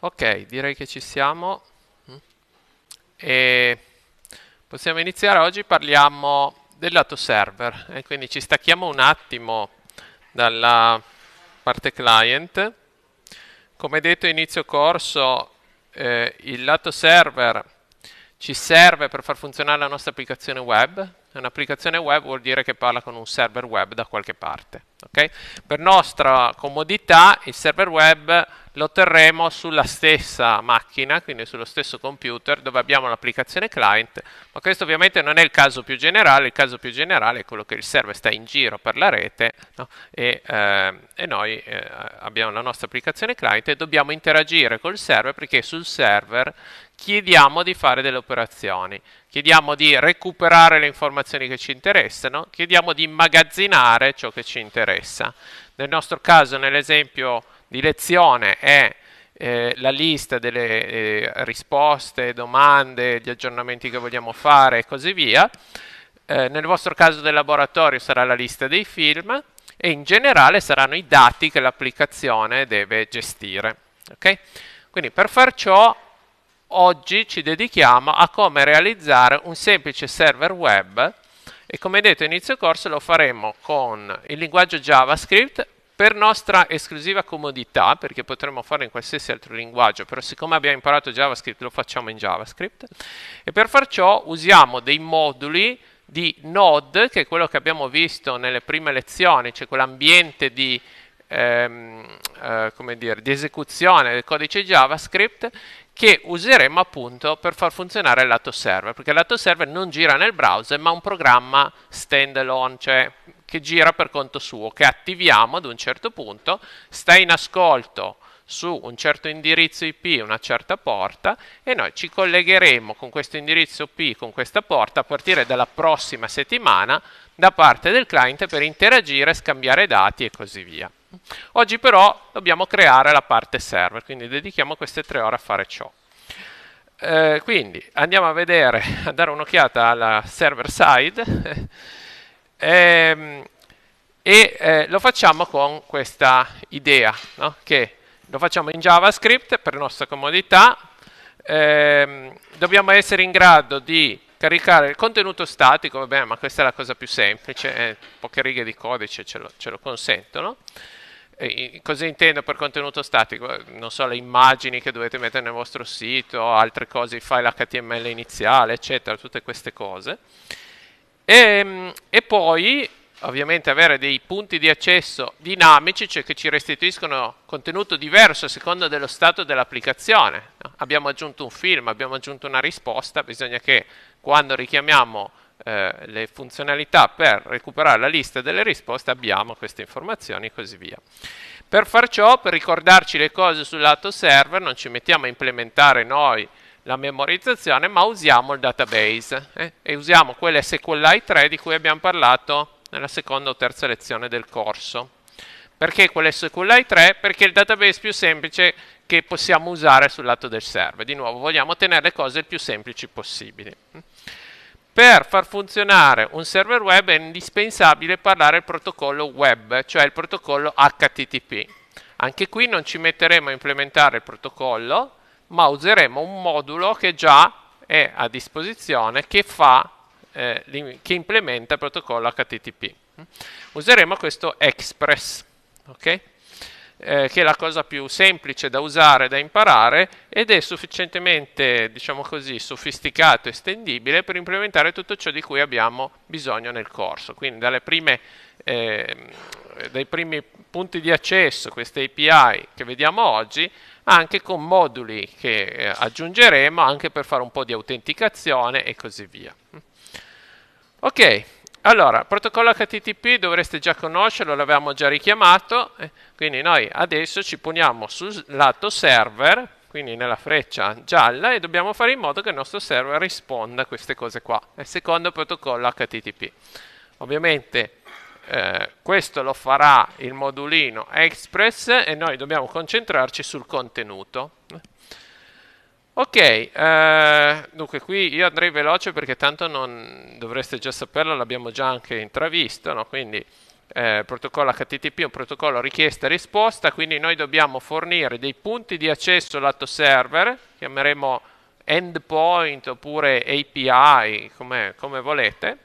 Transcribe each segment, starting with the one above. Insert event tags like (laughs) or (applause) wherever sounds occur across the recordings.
Ok, direi che ci siamo. E possiamo iniziare. Oggi parliamo del lato server, e quindi ci stacchiamo un attimo dalla parte client. Come detto inizio corso, eh, il lato server ci serve per far funzionare la nostra applicazione web. Un'applicazione web vuol dire che parla con un server web da qualche parte. Okay? Per nostra comodità il server web lo otterremo sulla stessa macchina, quindi sullo stesso computer dove abbiamo l'applicazione client, ma questo ovviamente non è il caso più generale, il caso più generale è quello che il server sta in giro per la rete no? e, eh, e, noi eh, abbiamo la nostra applicazione client e dobbiamo interagire col server perché sul server chiediamo di fare delle operazioni, chiediamo di recuperare le informazioni che ci interessano, chiediamo di immagazzinare ciò che ci interessa. Nel nostro caso, nell'esempio di lezione è eh, la lista delle eh, risposte, domande, gli aggiornamenti che vogliamo fare e così via. Eh, nel vostro caso del laboratorio sarà la lista dei film e in generale saranno i dati che l'applicazione deve gestire. Okay? Quindi per far ciò oggi ci dedichiamo a come realizzare un semplice server web e come detto inizio corso lo faremo con il linguaggio JavaScript per nostra esclusiva comodità, perché potremmo farlo in qualsiasi altro linguaggio, però siccome abbiamo imparato JavaScript lo facciamo in JavaScript, e per far ciò usiamo dei moduli di Node, che è quello che abbiamo visto nelle prime lezioni, cioè quell'ambiente di, ehm, eh, dire, di esecuzione del codice JavaScript, che useremo appunto per far funzionare il lato server, perché il lato server non gira nel browser, ma un programma standalone, cioè che gira per conto suo, che attiviamo ad un certo punto, sta in ascolto su un certo indirizzo IP, una certa porta e noi ci collegheremo con questo indirizzo IP, con questa porta a partire dalla prossima settimana da parte del client per interagire, scambiare dati e così via. Oggi però dobbiamo creare la parte server, quindi dedichiamo queste tre ore a fare ciò. Eh, quindi andiamo a vedere, a dare un'occhiata alla server side Ehm, e eh, lo facciamo con questa idea, no? che lo facciamo in JavaScript per nostra comodità, ehm, dobbiamo essere in grado di caricare il contenuto statico, vabbè, ma questa è la cosa più semplice, eh, poche righe di codice ce lo, ce lo consentono. E, cosa intendo per contenuto statico? Non so, le immagini che dovete mettere nel vostro sito, altre cose, il file HTML iniziale, eccetera, tutte queste cose. E, ehm, e poi ovviamente avere dei punti di accesso dinamici, cioè che ci restituiscono contenuto diverso a seconda dello stato dell'applicazione. Abbiamo aggiunto un film, abbiamo aggiunto una risposta, bisogna che quando richiamiamo eh, le funzionalità per recuperare la lista delle risposte abbiamo queste informazioni e così via. Per far ciò, per ricordarci le cose sul lato server, non ci mettiamo a implementare noi la memorizzazione, ma usiamo il database eh? e usiamo quelle SQLite 3 di cui abbiamo parlato nella seconda o terza lezione del corso. Perché quelle SQLite 3 Perché è il database più semplice che possiamo usare sul lato del server. Di nuovo, vogliamo tenere le cose il più semplici possibili. Per far funzionare un server web è indispensabile parlare il protocollo web, cioè il protocollo HTTP. Anche qui non ci metteremo a implementare il protocollo, ma useremo un modulo che già è a disposizione che, fa, eh, che implementa il protocollo HTTP. Useremo questo Express, okay? eh, che è la cosa più semplice da usare, da imparare ed è sufficientemente, diciamo così, sofisticato e estendibile per implementare tutto ciò di cui abbiamo bisogno nel corso. Quindi dalle prime eh, dai primi punti di accesso, queste API che vediamo oggi, anche con moduli che eh, aggiungeremo anche per fare un po' di autenticazione e così via. Ok, allora, protocollo HTTP dovreste già conoscerlo, l'avevamo già richiamato, eh, quindi noi adesso ci poniamo sul lato server, quindi nella freccia gialla, e dobbiamo fare in modo che il nostro server risponda a queste cose qua, è il secondo protocollo HTTP. Ovviamente eh, questo lo farà il modulino Express e noi dobbiamo concentrarci sul contenuto. Ok, eh, dunque qui io andrei veloce perché tanto non dovreste già saperlo, l'abbiamo già anche intravisto, no? quindi eh, protocollo HTTP è un protocollo richiesta e risposta, quindi noi dobbiamo fornire dei punti di accesso lato server, chiameremo endpoint oppure API, come, come volete,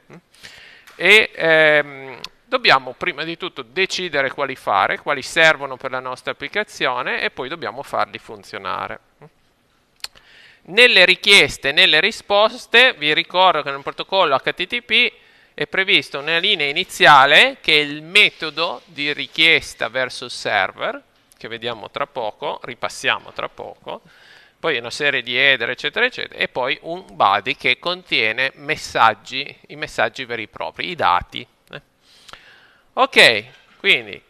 e ehm, dobbiamo prima di tutto decidere quali fare, quali servono per la nostra applicazione e poi dobbiamo farli funzionare. Nelle richieste e nelle risposte, vi ricordo che nel protocollo HTTP è prevista una linea iniziale che è il metodo di richiesta verso il server, che vediamo tra poco, ripassiamo tra poco, poi una serie di header eccetera eccetera e poi un body che contiene messaggi, i messaggi veri e propri, i dati Ok, quindi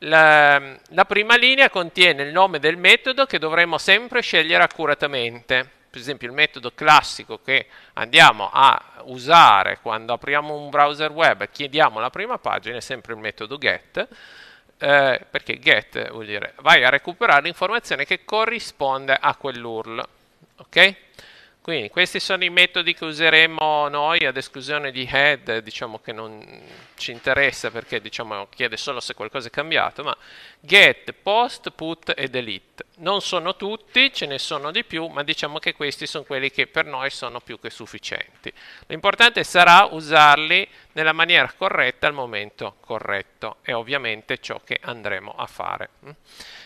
la, la, prima linea contiene il nome del metodo che dovremo sempre scegliere accuratamente. Per esempio il metodo classico che andiamo a usare quando apriamo un browser web e chiediamo la prima pagina è sempre il metodo get, eh, perché get vuol dire vai a recuperare l'informazione che corrisponde a quell'URL. Okay? Quindi questi sono i metodi che useremo noi ad esclusione di head, diciamo che non ci interessa perché diciamo, chiede solo se qualcosa è cambiato, ma get, post, put e delete. Non sono tutti, ce ne sono di più, ma diciamo che questi sono quelli che per noi sono più che sufficienti. L'importante sarà usarli nella maniera corretta al momento corretto, è ovviamente ciò che andremo a fare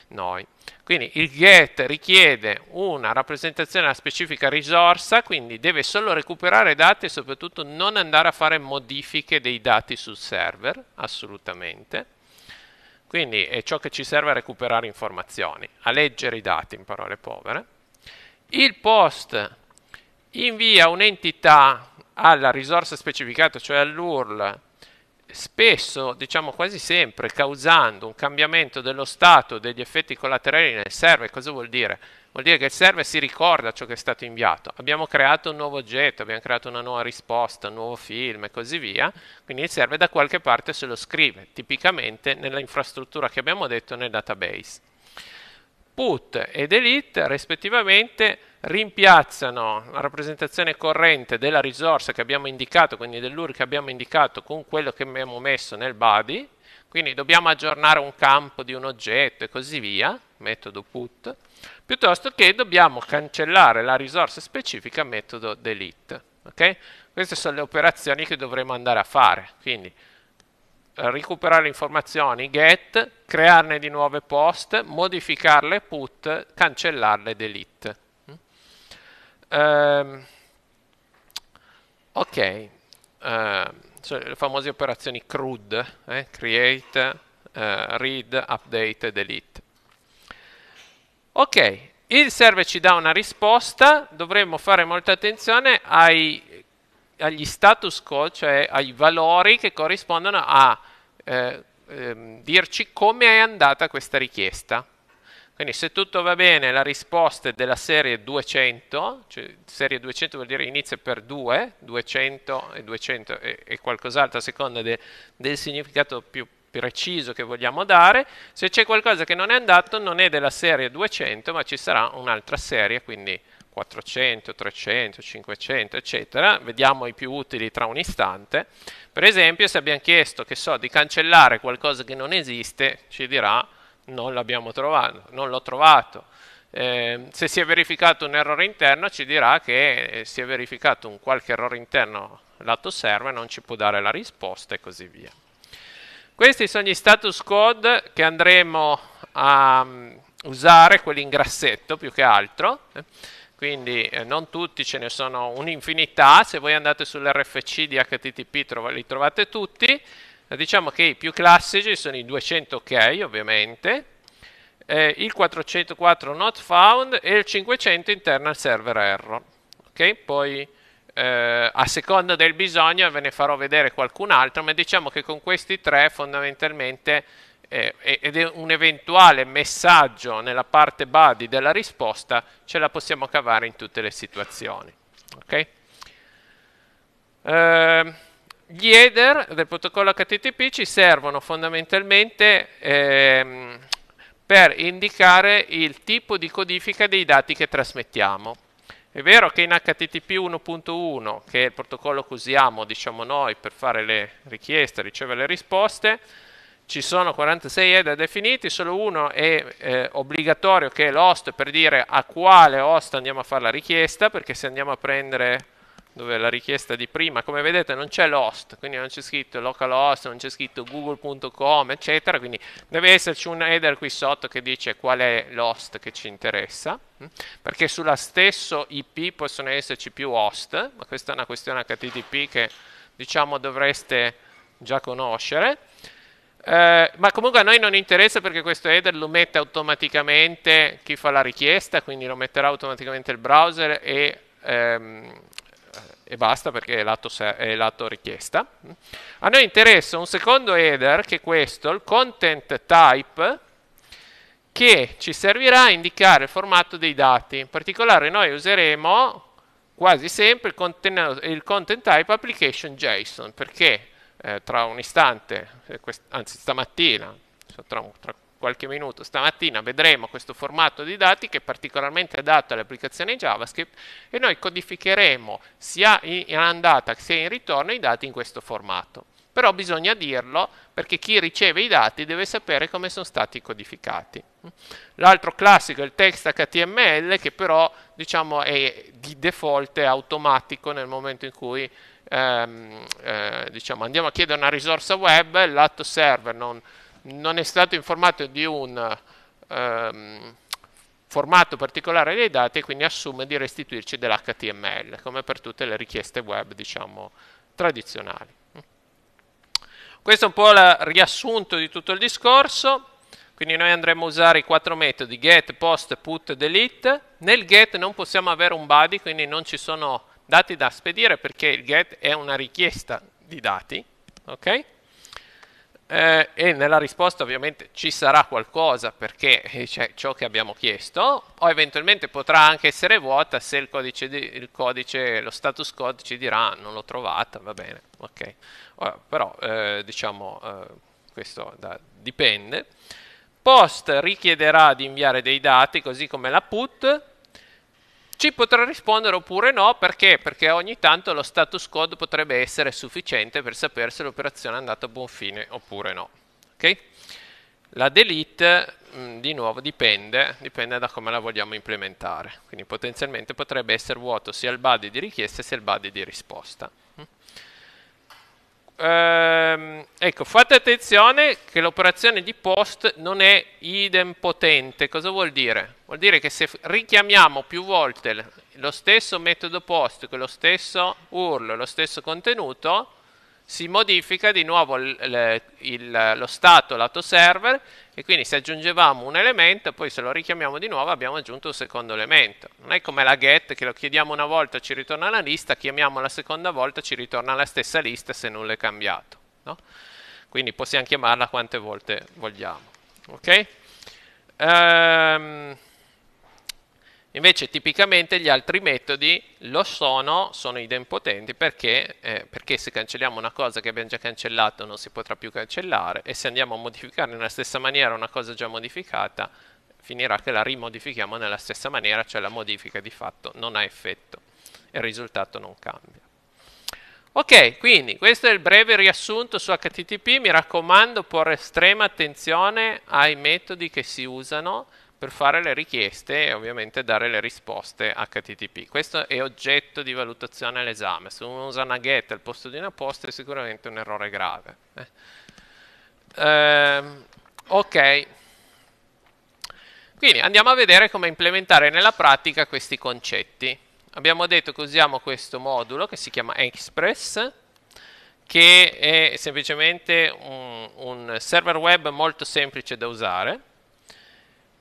noi. Quindi il get richiede una rappresentazione della specifica risorsa, quindi deve solo recuperare dati e soprattutto non andare a fare modifiche dei dati sul server, assolutamente. Quindi è ciò che ci serve a recuperare informazioni, a leggere i dati in parole povere. Il post invia un'entità alla risorsa specificata, cioè all'URL, spesso, diciamo quasi sempre, causando un cambiamento dello stato degli effetti collaterali nel server. Cosa vuol dire? Vuol dire che il server si ricorda ciò che è stato inviato. Abbiamo creato un nuovo oggetto, abbiamo creato una nuova risposta, un nuovo film e così via. Quindi il server da qualche parte se lo scrive, tipicamente nell'infrastruttura che abbiamo detto nel database. Put e delete rispettivamente rimpiazzano la rappresentazione corrente della risorsa che abbiamo indicato, quindi dell'URL che abbiamo indicato con quello che abbiamo messo nel body, quindi dobbiamo aggiornare un campo di un oggetto e così via, metodo put, piuttosto che dobbiamo cancellare la risorsa specifica metodo delete. Okay? Queste sono le operazioni che dovremo andare a fare, quindi eh, recuperare informazioni get, crearne di nuove post, modificarle put, cancellarle delete. Um, ok, uh, so le famose operazioni CRUD, eh? create, uh, read, update delete. Ok, il server ci dà una risposta, dovremmo fare molta attenzione ai, agli status code, cioè ai valori che corrispondono a eh, ehm, dirci come è andata questa richiesta. Quindi se tutto va bene la risposta è della serie 200, cioè serie 200 vuol dire inizia per 2, 200 e 200 e, e qualcos'altro a seconda de, del significato più preciso che vogliamo dare, se c'è qualcosa che non è andato non è della serie 200 ma ci sarà un'altra serie, quindi 400, 300, 500 eccetera, vediamo i più utili tra un istante, per esempio se abbiamo chiesto che so, di cancellare qualcosa che non esiste ci dirà non l'abbiamo trovato, non l'ho trovato. Eh, se si è verificato un errore interno ci dirà che eh, si è verificato un qualche errore interno lato server, non ci può dare la risposta e così via. Questi sono gli status code che andremo a mm, usare, quelli in grassetto più che altro, eh. quindi eh, non tutti, ce ne sono un'infinità, se voi andate sull'RFC di HTTP trov li trovate tutti, eh, diciamo che i più classici sono i 200 ok, ovviamente, eh, il 404 not found e il 500 internal server error. Okay? Poi eh, a seconda del bisogno ve ne farò vedere qualcun altro, ma diciamo che con questi tre fondamentalmente eh, ed è un eventuale messaggio nella parte body della risposta ce la possiamo cavare in tutte le situazioni. Okay? Eh, gli header del protocollo HTTP ci servono fondamentalmente ehm, per indicare il tipo di codifica dei dati che trasmettiamo. È vero che in HTTP 1.1, che è il protocollo che usiamo diciamo noi per fare le richieste, ricevere le risposte, ci sono 46 header definiti, solo uno è eh, obbligatorio che è l'host per dire a quale host andiamo a fare la richiesta, perché se andiamo a prendere dove la richiesta di prima, come vedete non c'è l'host, quindi non c'è scritto localhost, non c'è scritto google.com, eccetera, quindi deve esserci un header qui sotto che dice qual è l'host che ci interessa, mm, perché sulla stesso IP possono esserci più host, ma questa è una questione HTTP che diciamo dovreste già conoscere, eh, ma comunque a noi non interessa perché questo header lo mette automaticamente chi fa la richiesta, quindi lo metterà automaticamente il browser e ehm, e basta perché è lato, è lato richiesta. A noi interessa un secondo header che è questo, il content type, che ci servirà a indicare il formato dei dati. In particolare noi useremo quasi sempre il content, il content type application JSON, perché eh, tra un istante, eh, anzi stamattina, tra, tra qualche minuto stamattina vedremo questo formato di dati che è particolarmente adatto alle applicazioni JavaScript e noi codificheremo sia in andata sia in ritorno i dati in questo formato. Però bisogna dirlo perché chi riceve i dati deve sapere come sono stati codificati. L'altro classico è il text HTML che però diciamo, è di default automatico nel momento in cui ehm, eh, diciamo, andiamo a chiedere una risorsa web, l'atto server non, non è stato informato di un ehm, formato particolare dei dati e quindi assume di restituirci dell'HTML, come per tutte le richieste web, diciamo, tradizionali. Questo è un po' il riassunto di tutto il discorso. Quindi noi andremo a usare i quattro metodi get, post, put, delete. Nel get non possiamo avere un body, quindi non ci sono dati da spedire perché il get è una richiesta di dati. Okay? eh, e nella risposta ovviamente ci sarà qualcosa perché eh, c'è ciò che abbiamo chiesto o eventualmente potrà anche essere vuota se il codice, di, il codice lo status code ci dirà ah, non l'ho trovata va bene ok Ora, però eh, diciamo eh, questo da, dipende post richiederà di inviare dei dati così come la put ci potrà rispondere oppure no, perché? Perché ogni tanto lo status code potrebbe essere sufficiente per sapere se l'operazione è andata a buon fine oppure no. Okay? La delete mh, mm, di nuovo dipende, dipende da come la vogliamo implementare, quindi potenzialmente potrebbe essere vuoto sia il body di richiesta sia il body di risposta ehm, ecco, fate attenzione che l'operazione di post non è idempotente. Cosa vuol dire? Vuol dire che se richiamiamo più volte lo stesso metodo post con lo stesso URL, lo stesso contenuto, si modifica di nuovo il, il, lo stato lato server e quindi se aggiungevamo un elemento poi se lo richiamiamo di nuovo abbiamo aggiunto un secondo elemento non è come la get che lo chiediamo una volta ci ritorna la lista chiamiamo la seconda volta ci ritorna la stessa lista se nulla è cambiato no? quindi possiamo chiamarla quante volte vogliamo ok? Ehm, Invece tipicamente gli altri metodi lo sono, sono idempotenti perché, eh, perché se cancelliamo una cosa che abbiamo già cancellato non si potrà più cancellare e se andiamo a modificare nella stessa maniera una cosa già modificata finirà che la rimodifichiamo nella stessa maniera, cioè la modifica di fatto non ha effetto e il risultato non cambia. Ok, quindi questo è il breve riassunto su HTTP, mi raccomando porre estrema attenzione ai metodi che si usano, per fare le richieste e ovviamente dare le risposte HTTP. Questo è oggetto di valutazione all'esame. Se uno usa una get al posto di una post è sicuramente un errore grave. Eh. Ehm, ok. Quindi andiamo a vedere come implementare nella pratica questi concetti. Abbiamo detto che usiamo questo modulo che si chiama Express, che è semplicemente un, un server web molto semplice da usare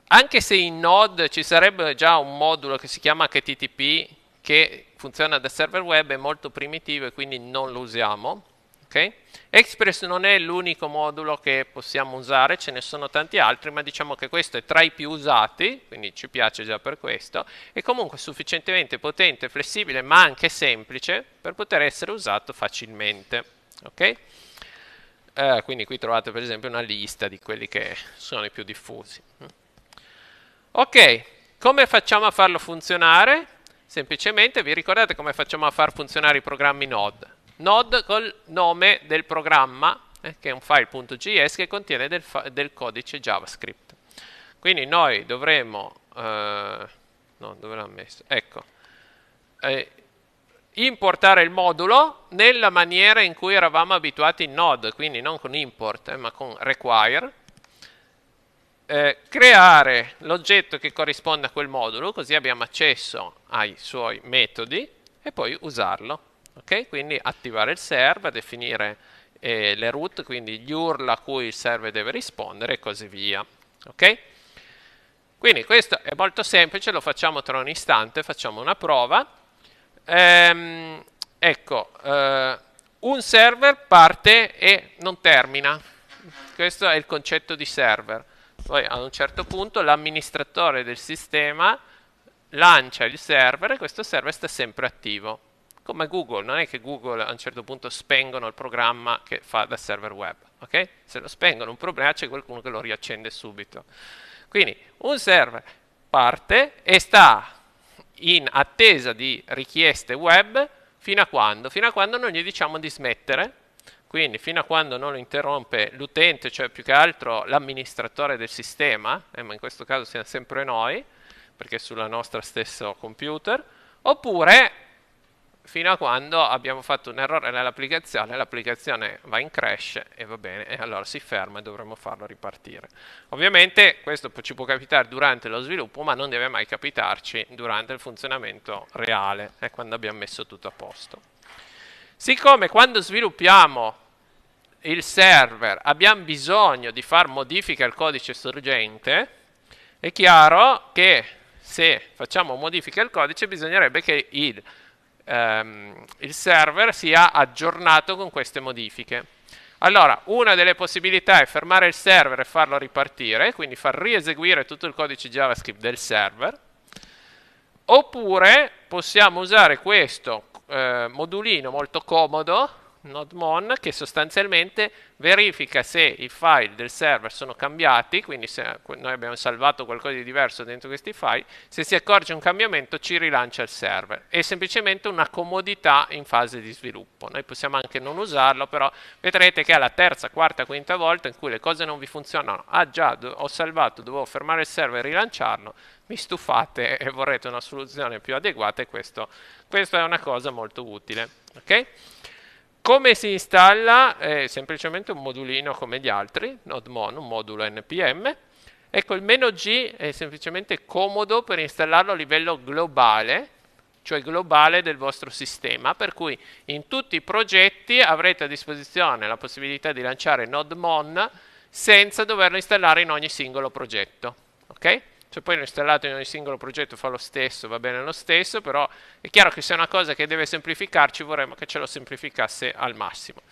anche se in Node ci sarebbe già un modulo che si chiama HTTP che funziona da server web, è molto primitivo e quindi non lo usiamo. Okay? Express non è l'unico modulo che possiamo usare, ce ne sono tanti altri, ma diciamo che questo è tra i più usati, quindi ci piace già per questo, è comunque sufficientemente potente, flessibile, ma anche semplice per poter essere usato facilmente. Okay? Eh, quindi qui trovate per esempio una lista di quelli che sono i più diffusi. Ok, come facciamo a farlo funzionare? Semplicemente vi ricordate come facciamo a far funzionare i programmi Node? Node col nome del programma, eh, che è un file.js che contiene del, del, codice JavaScript. Quindi noi dovremo... Eh, no, dove l'ha messo? Ecco. Eh, importare il modulo nella maniera in cui eravamo abituati in Node, quindi non con import, eh, ma con require eh, creare l'oggetto che corrisponde a quel modulo, così abbiamo accesso ai suoi metodi e poi usarlo. Okay? Quindi attivare il server, definire eh, le root, quindi gli URL a cui il server deve rispondere e così via. Okay? Quindi questo è molto semplice, lo facciamo tra un istante, facciamo una prova. Ehm, ecco, eh, un server parte e non termina. Questo è il concetto di server poi a un certo punto l'amministratore del sistema lancia il server e questo server sta sempre attivo. Come Google, non è che Google a un certo punto spengono il programma che fa da server web, ok? Se lo spengono un problema c'è qualcuno che lo riaccende subito. Quindi un server parte e sta in attesa di richieste web fino a quando? Fino a quando non gli diciamo di smettere quindi fino a quando non lo interrompe l'utente, cioè più che altro l'amministratore del sistema, eh, ma in questo caso siamo sempre noi, perché è sulla nostra stessa computer, oppure fino a quando abbiamo fatto un errore nell'applicazione, l'applicazione va in crash e va bene, e allora si ferma e dovremmo farlo ripartire. Ovviamente questo ci può capitare durante lo sviluppo, ma non deve mai capitarci durante il funzionamento reale, è eh, quando abbiamo messo tutto a posto. Siccome quando sviluppiamo il server abbiamo bisogno di fare modifiche al codice sorgente, è chiaro che se facciamo modifiche al codice bisognerebbe che il, ehm, il server sia aggiornato con queste modifiche. Allora, una delle possibilità è fermare il server e farlo ripartire, quindi far rieseguire tutto il codice JavaScript del server, oppure possiamo usare questo eh, modulino molto comodo nodemon che sostanzialmente verifica se i file del server sono cambiati, quindi se noi abbiamo salvato qualcosa di diverso dentro questi file, se si accorge un cambiamento ci rilancia il server. È semplicemente una comodità in fase di sviluppo. Noi possiamo anche non usarlo, però vedrete che è la terza, quarta, quinta volta in cui le cose non vi funzionano. Ah già, ho salvato, dovevo fermare il server e rilanciarlo, mi stufate (laughs) e vorrete una soluzione più adeguata e questo, questa è una cosa molto utile. Okay? Come si installa? È semplicemente un modulino come gli altri, NodeMon, un modulo NPM. Ecco, il meno G è semplicemente comodo per installarlo a livello globale, cioè globale del vostro sistema, per cui in tutti i progetti avrete a disposizione la possibilità di lanciare NodeMon senza doverlo installare in ogni singolo progetto. Okay? cioè poi lo installato in ogni singolo progetto fa lo stesso, va bene lo stesso, però è chiaro che se è una cosa che deve semplificarci vorremmo che ce lo semplificasse al massimo.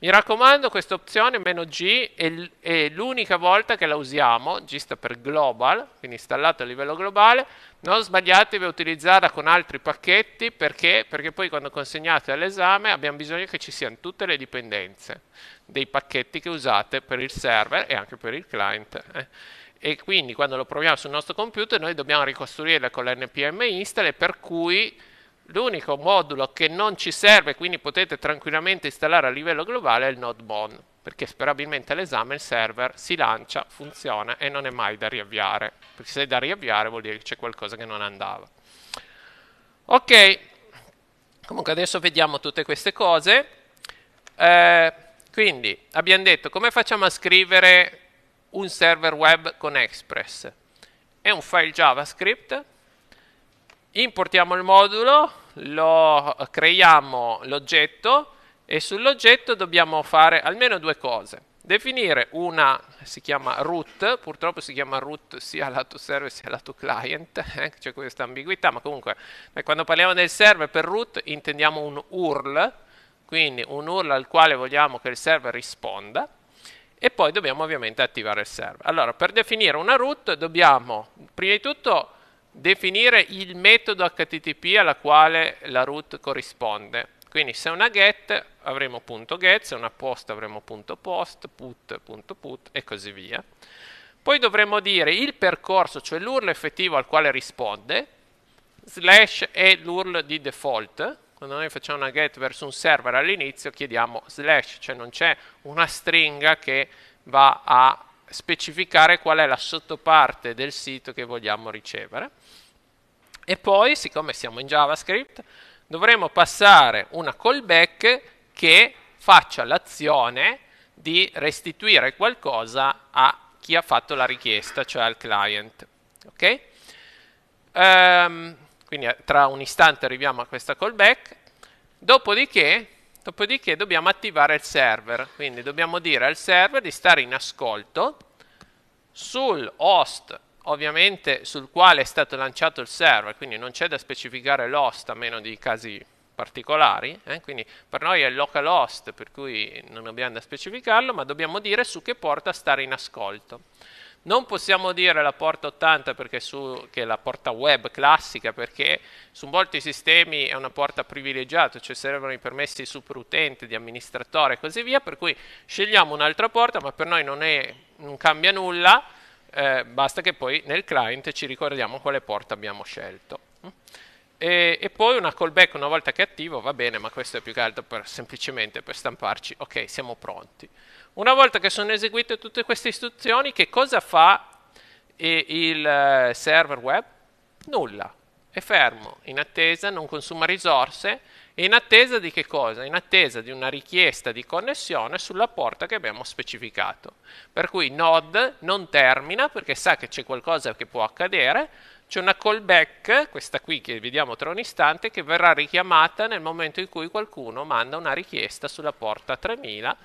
Mi raccomando, questa opzione meno G è l'unica volta che la usiamo, G sta per global, quindi installato a livello globale. Non sbagliatevi a utilizzarla con altri pacchetti perché, perché poi quando consegnate all'esame abbiamo bisogno che ci siano tutte le dipendenze dei pacchetti che usate per il server e anche per il client. Eh e quindi quando lo proviamo sul nostro computer noi dobbiamo ricostruirle con l'NPM install per cui l'unico modulo che non ci serve quindi potete tranquillamente installare a livello globale è il node mon perché sperabilmente all'esame il server si lancia, funziona e non è mai da riavviare perché se è da riavviare vuol dire che c'è qualcosa che non andava ok comunque adesso vediamo tutte queste cose eh, quindi abbiamo detto come facciamo a scrivere un server web con Express e un file JavaScript. Importiamo il modulo, lo creiamo l'oggetto e sull'oggetto dobbiamo fare almeno due cose. Definire una, si chiama root, purtroppo si chiama root sia lato server sia lato client, eh, c'è questa ambiguità, ma comunque eh, quando parliamo del server per root intendiamo un URL, quindi un URL al quale vogliamo che il server risponda e poi dobbiamo ovviamente attivare il server. Allora, per definire una root dobbiamo prima di tutto definire il metodo HTTP alla quale la root corrisponde. Quindi se è una get avremo punto .get, se è una post avremo punto .post, put, punto .put e così via. Poi dovremo dire il percorso, cioè l'URL effettivo al quale risponde, slash è l'URL di default, quando noi facciamo una get verso un server all'inizio chiediamo slash, cioè non c'è una stringa che va a specificare qual è la sottoparte del sito che vogliamo ricevere. E poi, siccome siamo in JavaScript, dovremo passare una callback che faccia l'azione di restituire qualcosa a chi ha fatto la richiesta, cioè al client. Ok? Um, quindi eh, tra un istante arriviamo a questa callback, dopodiché, dopodiché dobbiamo attivare il server, quindi dobbiamo dire al server di stare in ascolto sul host ovviamente sul quale è stato lanciato il server, quindi non c'è da specificare l'host a meno di casi particolari, eh? quindi per noi è local host per cui non abbiamo da specificarlo, ma dobbiamo dire su che porta stare in ascolto. Non possiamo dire la porta 80 perché su, che è la porta web classica perché su molti sistemi è una porta privilegiata, cioè servono i permessi superutente, di amministratore e così via, per cui scegliamo un'altra porta ma per noi non, è, non cambia nulla, eh, basta che poi nel client ci ricordiamo quale porta abbiamo scelto. E, e, poi una callback una volta che è attivo va bene, ma questo è più che altro per, semplicemente per stamparci, ok, siamo pronti. Una volta che sono eseguite tutte queste istruzioni, che cosa fa il eh, server web? Nulla, è fermo, in attesa, non consuma risorse, e in attesa di che cosa? In attesa di una richiesta di connessione sulla porta che abbiamo specificato. Per cui Node non termina perché sa che c'è qualcosa che può accadere, c'è una callback, questa qui che vediamo tra un istante, che verrà richiamata nel momento in cui qualcuno manda una richiesta sulla porta 3000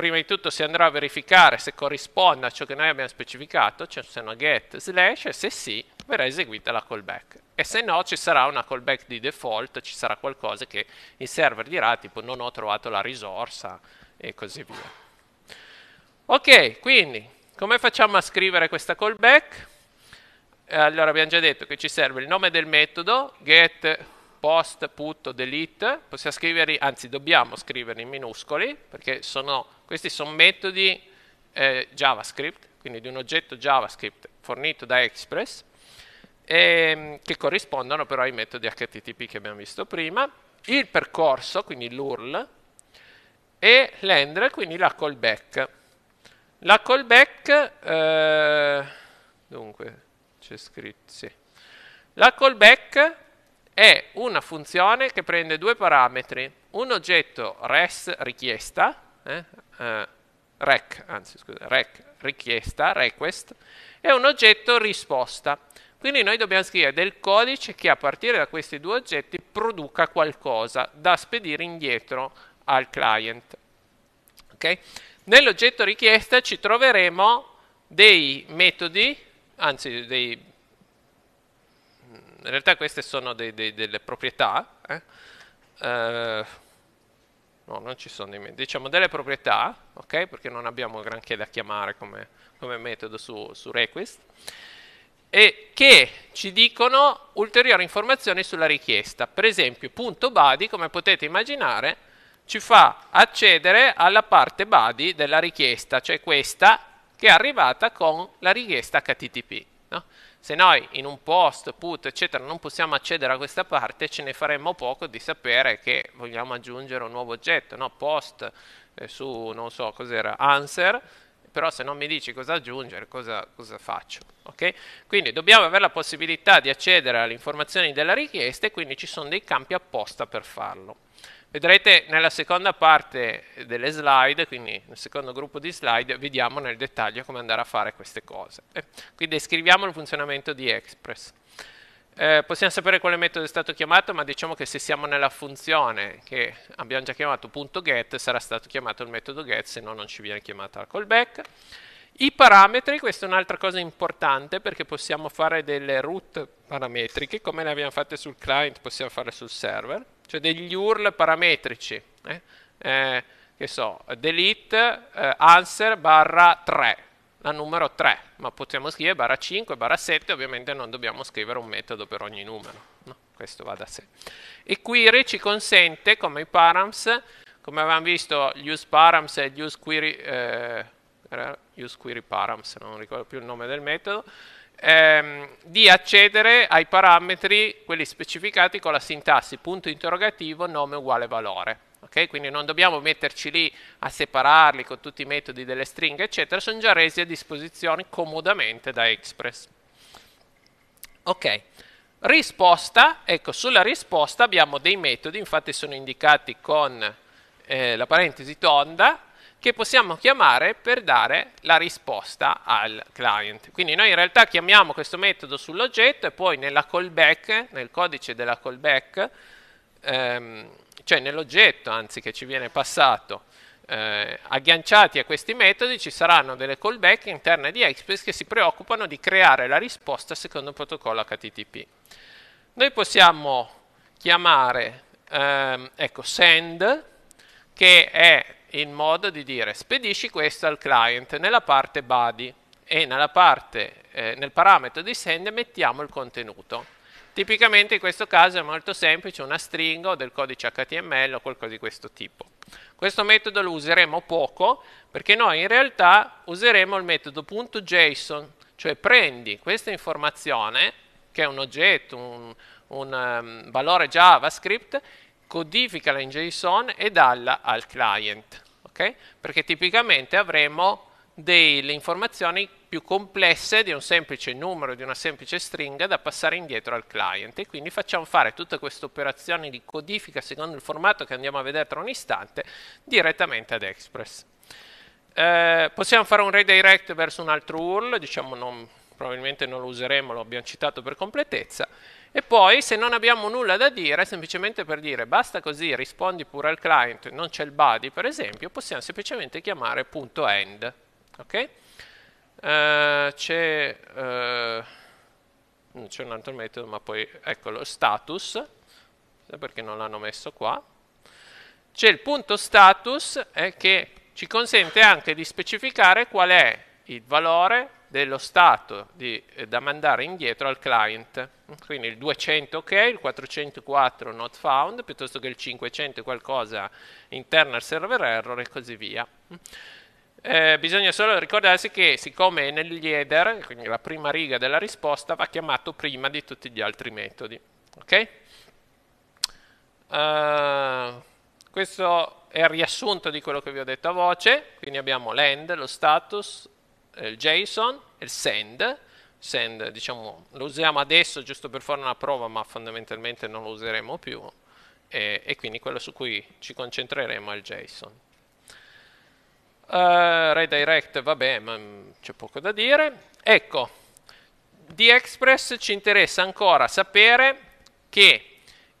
prima di tutto si andrà a verificare se corrisponde a ciò che noi abbiamo specificato, cioè se una get slash, e se sì verrà eseguita la callback. E se no ci sarà una callback di default, ci sarà qualcosa che il server dirà tipo non ho trovato la risorsa e così via. Ok, quindi come facciamo a scrivere questa callback? Allora abbiamo già detto che ci serve il nome del metodo, get post put delete possiamo scriverli, anzi dobbiamo scriverli in minuscoli, perché sono, questi sono metodi eh, JavaScript, quindi di un oggetto JavaScript fornito da Express, ehm, che corrispondono però ai metodi HTTP che abbiamo visto prima, il percorso, quindi l'URL, e l'end, quindi la callback. La callback, eh, dunque, c'è scritto, sì. La callback è una funzione che prende due parametri, un oggetto res richiesta, eh, eh, rec, anzi scusa, rec richiesta, request, e un oggetto risposta. Quindi noi dobbiamo scrivere del codice che a partire da questi due oggetti produca qualcosa da spedire indietro al client. Okay? Nell'oggetto richiesta ci troveremo dei metodi, anzi dei in realtà queste sono dei, dei, delle proprietà, eh? Eh, no non ci sono dei diciamo delle proprietà, ok? Perché non abbiamo granché da chiamare come, come metodo su, su, request, e che ci dicono ulteriori informazioni sulla richiesta. Per esempio, punto body, come potete immaginare, ci fa accedere alla parte body della richiesta, cioè questa che è arrivata con la richiesta HTTP. No? Se noi in un post, put, eccetera, non possiamo accedere a questa parte, ce ne faremmo poco di sapere che vogliamo aggiungere un nuovo oggetto, no? post eh, su, non so cos'era, answer, però se non mi dici cosa aggiungere, cosa, cosa faccio? Okay? Quindi dobbiamo avere la possibilità di accedere alle informazioni della richiesta e quindi ci sono dei campi apposta per farlo. Vedrete nella seconda parte delle slide, quindi nel secondo gruppo di slide, vediamo nel dettaglio come andare a fare queste cose. Eh, quindi descriviamo il funzionamento di Express. Eh, possiamo sapere quale metodo è stato chiamato, ma diciamo che se siamo nella funzione che abbiamo già chiamato .get, sarà stato chiamato il metodo get, se no non ci viene chiamato la callback. I parametri, questa è un'altra cosa importante perché possiamo fare delle root parametriche, come le abbiamo fatte sul client, possiamo fare sul server cioè degli URL parametrici, eh? Eh, che so, delete eh, answer barra 3, la numero 3, ma possiamo scrivere barra 5, barra 7, ovviamente non dobbiamo scrivere un metodo per ogni numero, no? questo va da sé. E query ci consente, come i params, come avevamo visto, gli use params e gli use query, eh, use query params, non ricordo più il nome del metodo, ehm, di accedere ai parametri, quelli specificati con la sintassi punto interrogativo nome uguale valore. Okay? Quindi non dobbiamo metterci lì a separarli con tutti i metodi delle stringhe, eccetera, sono già resi a disposizione comodamente da Express. Ok, risposta, ecco, sulla risposta abbiamo dei metodi, infatti sono indicati con eh, la parentesi tonda, che possiamo chiamare per dare la risposta al client. Quindi noi in realtà chiamiamo questo metodo sull'oggetto e poi nella callback, nel codice della callback, ehm, cioè nell'oggetto anzi che ci viene passato, eh, agganciati a questi metodi ci saranno delle callback interne di Express che si preoccupano di creare la risposta secondo il protocollo HTTP. Noi possiamo chiamare ehm, ecco, send che è in modo di dire spedisci questo al client nella parte body e parte, eh, nel parametro di send mettiamo il contenuto. Tipicamente in questo caso è molto semplice, una stringa o del codice HTML o qualcosa di questo tipo. Questo metodo lo useremo poco perché noi in realtà useremo il metodo .json, cioè prendi questa informazione, che è un oggetto, un, un um, valore JavaScript, codificala in JSON e dalla al client, okay? perché tipicamente avremo delle informazioni più complesse di un semplice numero, di una semplice stringa da passare indietro al client e quindi facciamo fare tutte queste operazioni di codifica secondo il formato che andiamo a vedere tra un istante direttamente ad Express. Eh, possiamo fare un redirect verso un altro URL, diciamo non, probabilmente non lo useremo, lo abbiamo citato per completezza e poi se non abbiamo nulla da dire, semplicemente per dire basta così, rispondi pure al client, non c'è il body per esempio, possiamo semplicemente chiamare punto .end. Okay? Uh, c'è uh, un altro metodo, ma poi eccolo, status, perché non l'hanno messo qua. C'è il punto status eh, che ci consente anche di specificare qual è il valore dello stato di, eh, da mandare indietro al client. Quindi il 200 ok, il 404 not found, piuttosto che il 500 qualcosa internal server error e così via. Eh, bisogna solo ricordarsi che siccome è negli header, quindi la prima riga della risposta, va chiamato prima di tutti gli altri metodi. Ok? Uh, questo è il riassunto di quello che vi ho detto a voce, quindi abbiamo l'end, lo status, eh, il JSON e il send. Send diciamo, lo usiamo adesso giusto per fare una prova, ma fondamentalmente non lo useremo più. E, e quindi quello su cui ci concentreremo è il JSON. Uh, eh, redirect, vabbè, ma mm, c'è poco da dire. Ecco, di Express ci interessa ancora sapere che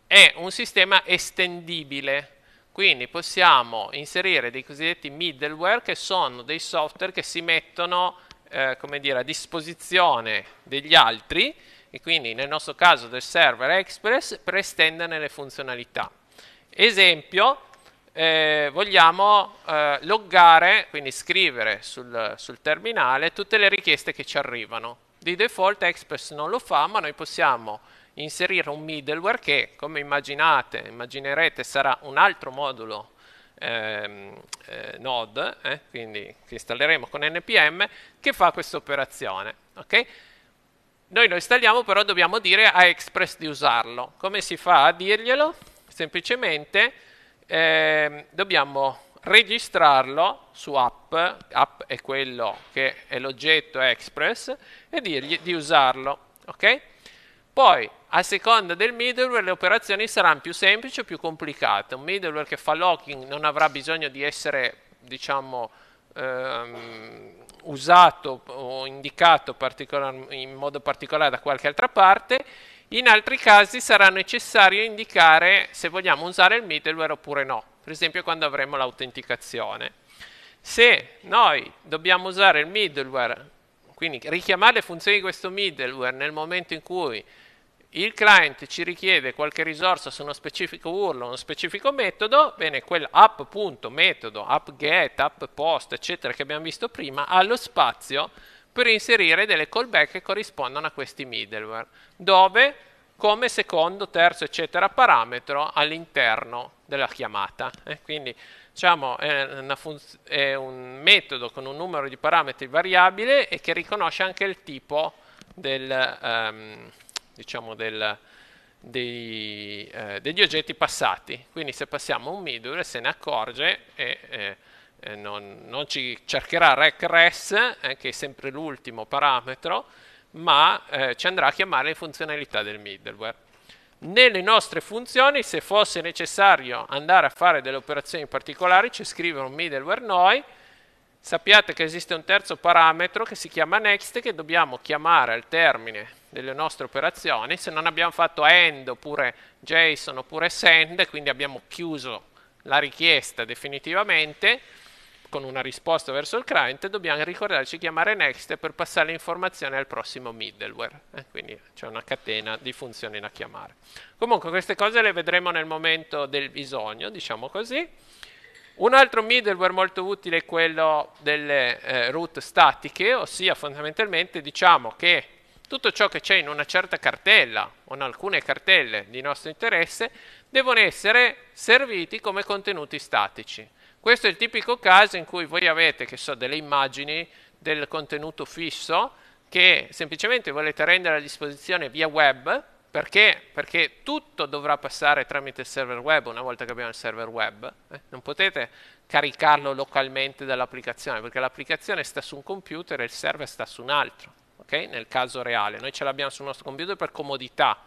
è un sistema estendibile, quindi possiamo inserire dei cosiddetti middleware che sono dei software che si mettono eh, dire, a disposizione degli altri e quindi nel nostro caso del server Express per estenderne le funzionalità. Esempio, eh, vogliamo eh, loggare, quindi scrivere sul, sul, terminale tutte le richieste che ci arrivano. Di default Express non lo fa, ma noi possiamo inserire un middleware che, come immaginate, immaginerete, sarà un altro modulo eh, eh, node, eh, quindi che installeremo con npm, che fa questa operazione. Okay? Noi lo installiamo, però dobbiamo dire a Express di usarlo. Come si fa a dirglielo? Semplicemente ehm, dobbiamo registrarlo su app, app è quello che è l'oggetto Express, e dirgli di usarlo. Okay? Poi, a seconda del middleware, le operazioni saranno più semplici o più complicate. Un middleware che fa locking non avrà bisogno di essere, diciamo, ehm, usato o indicato in modo particolare da qualche altra parte. In altri casi sarà necessario indicare se vogliamo usare il middleware oppure no, per esempio quando avremo l'autenticazione. Se noi dobbiamo usare il middleware quindi richiamare le funzioni di questo middleware nel momento in cui il client ci richiede qualche risorsa su uno specifico URL, uno specifico metodo, bene, quel app.metodo, app.get, app.post, eccetera, che abbiamo visto prima, ha lo spazio per inserire delle callback che corrispondono a questi middleware, dove come secondo, terzo, eccetera, parametro all'interno della chiamata. Eh? Quindi diciamo, è, funz- è, un metodo con un numero di parametri variabile e che riconosce anche il tipo del, um, diciamo del, dei, eh, degli oggetti passati. Quindi se passiamo un middle se ne accorge e, eh, e non, non, ci cercherà regress, eh, che è sempre l'ultimo parametro, ma eh, ci andrà a chiamare le funzionalità del middleware. Nelle nostre funzioni, se fosse necessario andare a fare delle operazioni particolari, ci scrive un middleware noi, sappiate che esiste un terzo parametro che si chiama next che dobbiamo chiamare al termine delle nostre operazioni, se non abbiamo fatto end oppure JSON oppure send, quindi abbiamo chiuso la richiesta definitivamente, con una risposta verso il client, dobbiamo ricordarci di chiamare next per passare l'informazione al prossimo middleware. Eh, quindi c'è una catena di funzioni da chiamare. Comunque queste cose le vedremo nel momento del bisogno, diciamo così. Un altro middleware molto utile è quello delle eh, root statiche, ossia fondamentalmente diciamo che tutto ciò che c'è in una certa cartella o in alcune cartelle di nostro interesse devono essere serviti come contenuti statici. Questo è il tipico caso in cui voi avete, che so, delle immagini del contenuto fisso che semplicemente volete rendere a disposizione via web, perché? Perché tutto dovrà passare tramite il server web una volta che abbiamo il server web. Eh? Non potete caricarlo localmente dall'applicazione, perché l'applicazione sta su un computer e il server sta su un altro, okay? nel caso reale. Noi ce l'abbiamo sul nostro computer per comodità,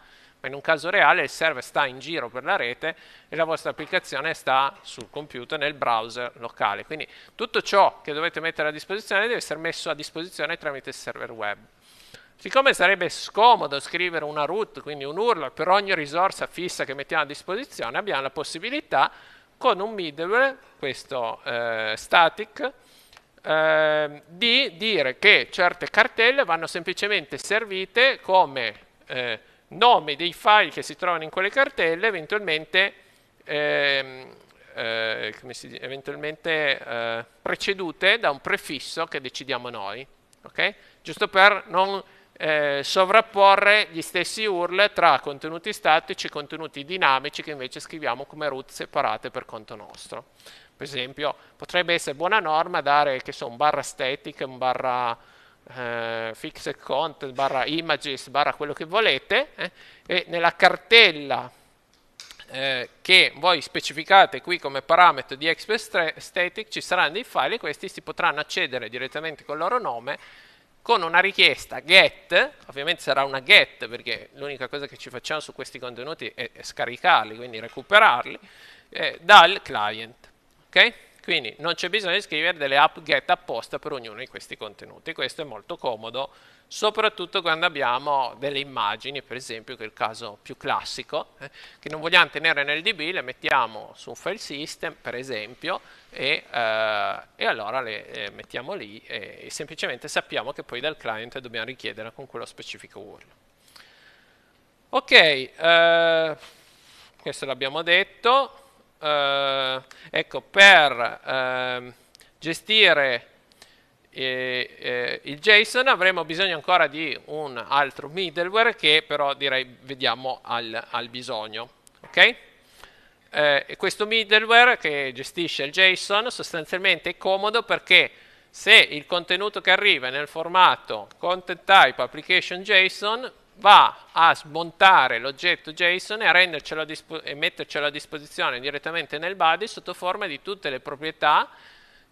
ma in un caso reale il server sta in giro per la rete e la vostra applicazione sta sul computer nel browser locale. Quindi tutto ciò che dovete mettere a disposizione deve essere messo a disposizione tramite il server web. Siccome sarebbe scomodo scrivere una root, quindi un URL per ogni risorsa fissa che mettiamo a disposizione, abbiamo la possibilità con un middleware, questo eh, static, eh, di dire che certe cartelle vanno semplicemente servite come eh, nome dei file che si trovano in quelle cartelle, eventualmente, ehm, eh, eh, dice, eventualmente eh, precedute da un prefisso che decidiamo noi, okay? giusto per non eh, sovrapporre gli stessi URL tra contenuti statici e contenuti dinamici che invece scriviamo come root separate per conto nostro. Per esempio, potrebbe essere buona norma dare, che so, un barra static, un barra eh, fixed content barra images barra quello che volete eh, e nella cartella eh, che voi specificate qui come parametro di Express static ci saranno dei file e questi si potranno accedere direttamente col loro nome con una richiesta get, ovviamente sarà una get perché l'unica cosa che ci facciamo su questi contenuti è, è scaricarli, quindi recuperarli, eh, dal client. Okay? Quindi non c'è bisogno di scrivere delle app get apposta per ognuno di questi contenuti. Questo è molto comodo, soprattutto quando abbiamo delle immagini, per esempio, che è il caso più classico, eh, che non vogliamo tenere nel DB, le mettiamo su un file system, per esempio, e, eh, e allora le eh, mettiamo lì e, e semplicemente sappiamo che poi dal client dobbiamo richiederla con quello specifico URL. Ok, eh, questo l'abbiamo detto eh, ecco, per ehm, eh, gestire eh, il JSON avremo bisogno ancora di un altro middleware che però direi vediamo al, al bisogno. Okay? Eh, questo middleware che gestisce il JSON sostanzialmente è comodo perché se il contenuto che arriva è nel formato content type application JSON va a smontare l'oggetto JSON e, e, mettercelo a disposizione direttamente nel body sotto forma di tutte le proprietà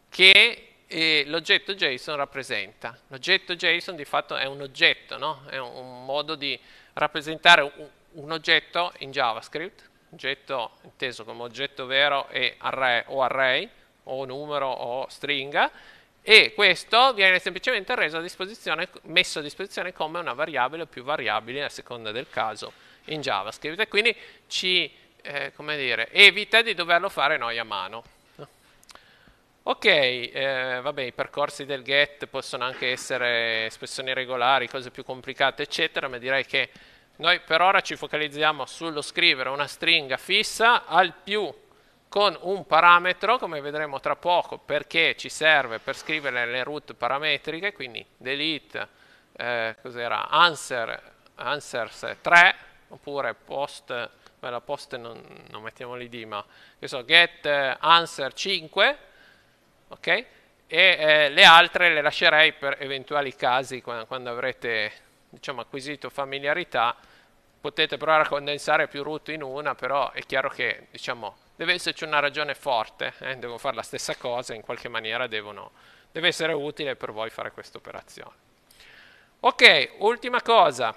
che eh, l'oggetto JSON rappresenta. L'oggetto JSON di fatto è un oggetto, no? è un, un, modo di rappresentare un, un oggetto in JavaScript, oggetto inteso come oggetto vero array, o array o numero o stringa, e questo viene semplicemente reso a disposizione, messo a disposizione come una variabile o più variabili a seconda del caso in JavaScript e quindi ci eh, dire, evita di doverlo fare noi a mano. Ok, eh, vabbè, i percorsi del get possono anche essere espressioni regolari, cose più complicate, eccetera, ma direi che noi per ora ci focalizziamo sullo scrivere una stringa fissa al più con un parametro, come vedremo tra poco, perché ci serve per scrivere le root parametriche, quindi delete, eh, cos'era, answer, answers 3, oppure post, beh la post non, non mettiamo di, ma che so, get eh, answer 5, ok? E eh, le altre le lascerei per eventuali casi, quando, quando avrete, diciamo, acquisito familiarità, potete provare a condensare più root in una, però è chiaro che, diciamo, deve esserci una ragione forte, eh? devo fare la stessa cosa, in qualche maniera devono, deve essere utile per voi fare questa operazione. Ok, ultima cosa,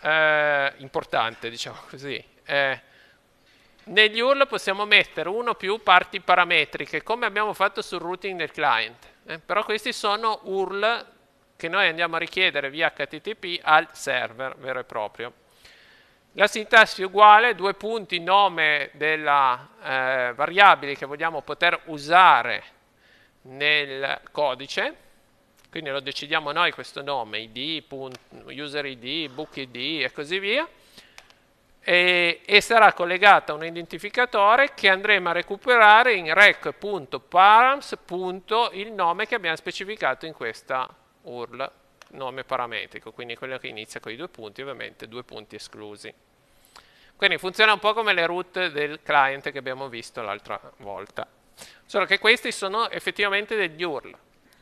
eh, importante diciamo così, eh, negli URL possiamo mettere uno o più parti parametriche, come abbiamo fatto sul routing del client, eh, però questi sono URL che noi andiamo a richiedere via HTTP al server vero e proprio. La sintassi è uguale, due punti, nome della eh, variabile che vogliamo poter usare nel codice, quindi lo decidiamo noi questo nome, id, user id, book id e così via, e, e sarà collegata a un identificatore che andremo a recuperare in rec.params.il nome che abbiamo specificato in questa URL nome parametrico, quindi quello che inizia con i due punti, ovviamente due punti esclusi. Quindi funziona un po' come le root del client che abbiamo visto l'altra volta. Solo che questi sono effettivamente degli URL,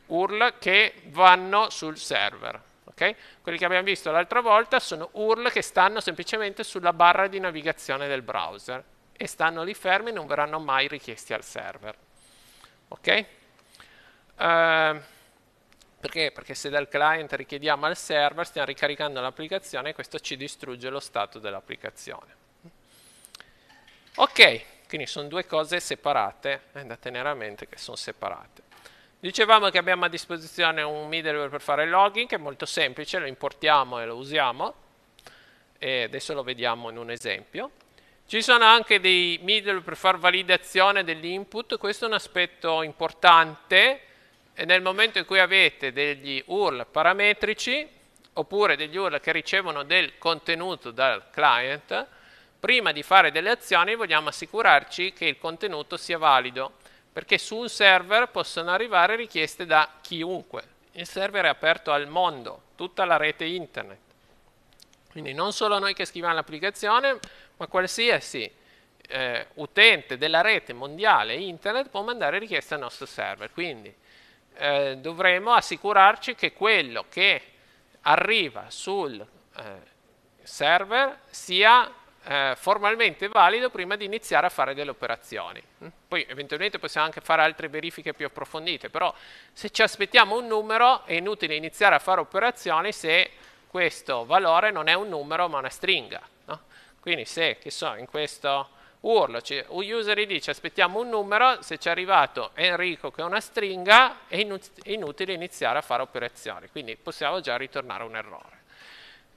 URL che vanno sul server. Okay? Quelli che abbiamo visto l'altra volta sono URL che stanno semplicemente sulla barra di navigazione del browser e stanno lì fermi e non verranno mai richiesti al server. Ok? Uh, perché? Perché se dal client richiediamo al server, stiamo ricaricando l'applicazione e questo ci distrugge lo stato dell'applicazione. Ok, quindi sono due cose separate, è eh, da tenere a mente che sono separate. Dicevamo che abbiamo a disposizione un middleware per fare il logging, che è molto semplice, lo importiamo e lo usiamo, e adesso lo vediamo in un esempio. Ci sono anche dei middleware per fare validazione dell'input, questo è un aspetto importante e nel momento in cui avete degli URL parametrici oppure degli URL che ricevono del contenuto dal client, prima di fare delle azioni vogliamo assicurarci che il contenuto sia valido, perché su un server possono arrivare richieste da chiunque. Il server è aperto al mondo, tutta la rete internet. Quindi non solo noi che scriviamo l'applicazione, ma qualsiasi eh, utente della rete mondiale internet può mandare richieste al nostro server. Quindi eh, dovremo assicurarci che quello che arriva sul eh, server sia eh, formalmente valido prima di iniziare a fare delle operazioni. Mm? Poi eventualmente possiamo anche fare altre verifiche più approfondite, però se ci aspettiamo un numero è inutile iniziare a fare operazioni se questo valore non è un numero ma una stringa. No? Quindi se, che so, in questo urlo, un user dice aspettiamo un numero, se ci è arrivato Enrico che è una stringa è inutile iniziare a fare operazioni, quindi possiamo già ritornare un errore.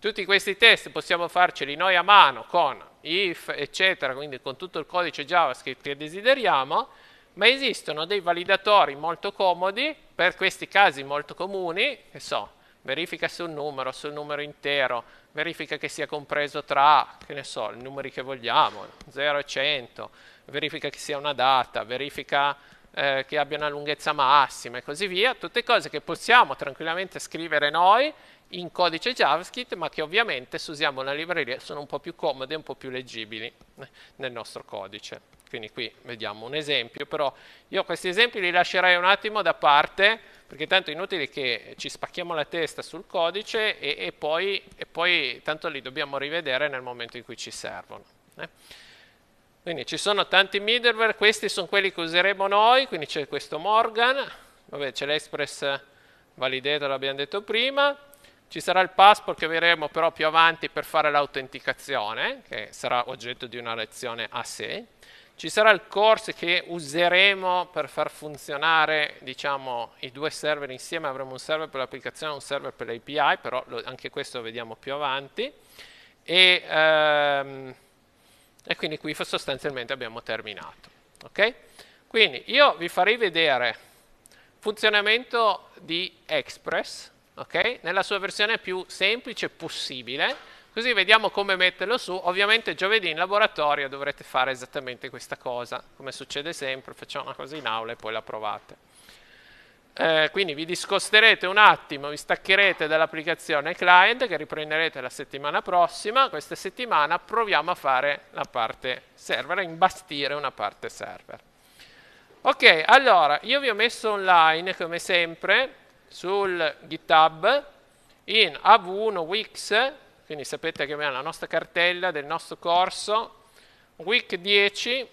Tutti questi test possiamo farceli noi a mano con if, eccetera, quindi con tutto il codice JavaScript che desideriamo, ma esistono dei validatori molto comodi per questi casi molto comuni, che so, verifica se un numero, se un numero intero, verifica che sia compreso tra, che ne so, i numeri che vogliamo, 0 e 100, verifica che sia una data, verifica eh, che abbia una lunghezza massima e così via, tutte cose che possiamo tranquillamente scrivere noi in codice JavaScript, ma che ovviamente se usiamo una libreria sono un po' più comode e un po' più leggibili nel nostro codice. Quindi qui vediamo un esempio, però io questi esempi li lascerei un attimo da parte perché tanto è inutile che ci spacchiamo la testa sul codice e, e, poi, e poi, tanto li dobbiamo rivedere nel momento in cui ci servono. Eh? Quindi ci sono tanti middleware, questi sono quelli che useremo noi, quindi c'è questo Morgan, vabbè c'è l'Express Validator, l'abbiamo detto prima, ci sarà il passport che vedremo però più avanti per fare l'autenticazione, eh, che sarà oggetto di una lezione a sé, ci sarà il course che useremo per far funzionare diciamo, i due server insieme, avremo un server per l'applicazione e un server per l'API, però lo, anche questo lo vediamo più avanti. E, ehm, e quindi qui sostanzialmente abbiamo terminato. Okay? Quindi io vi farei vedere funzionamento di Express, okay? nella sua versione più semplice possibile, Così vediamo come metterlo su. Ovviamente giovedì in laboratorio dovrete fare esattamente questa cosa, come succede sempre, facciamo una cosa in aula e poi la provate. Eh, quindi vi discosterete un attimo, vi staccherete dall'applicazione client che riprenderete la settimana prossima. Questa settimana proviamo a fare la parte server, a imbastire una parte server. Ok, allora, io vi ho messo online, come sempre, sul GitHub, in av1wix quindi sapete che abbiamo la nostra cartella del nostro corso, week 10,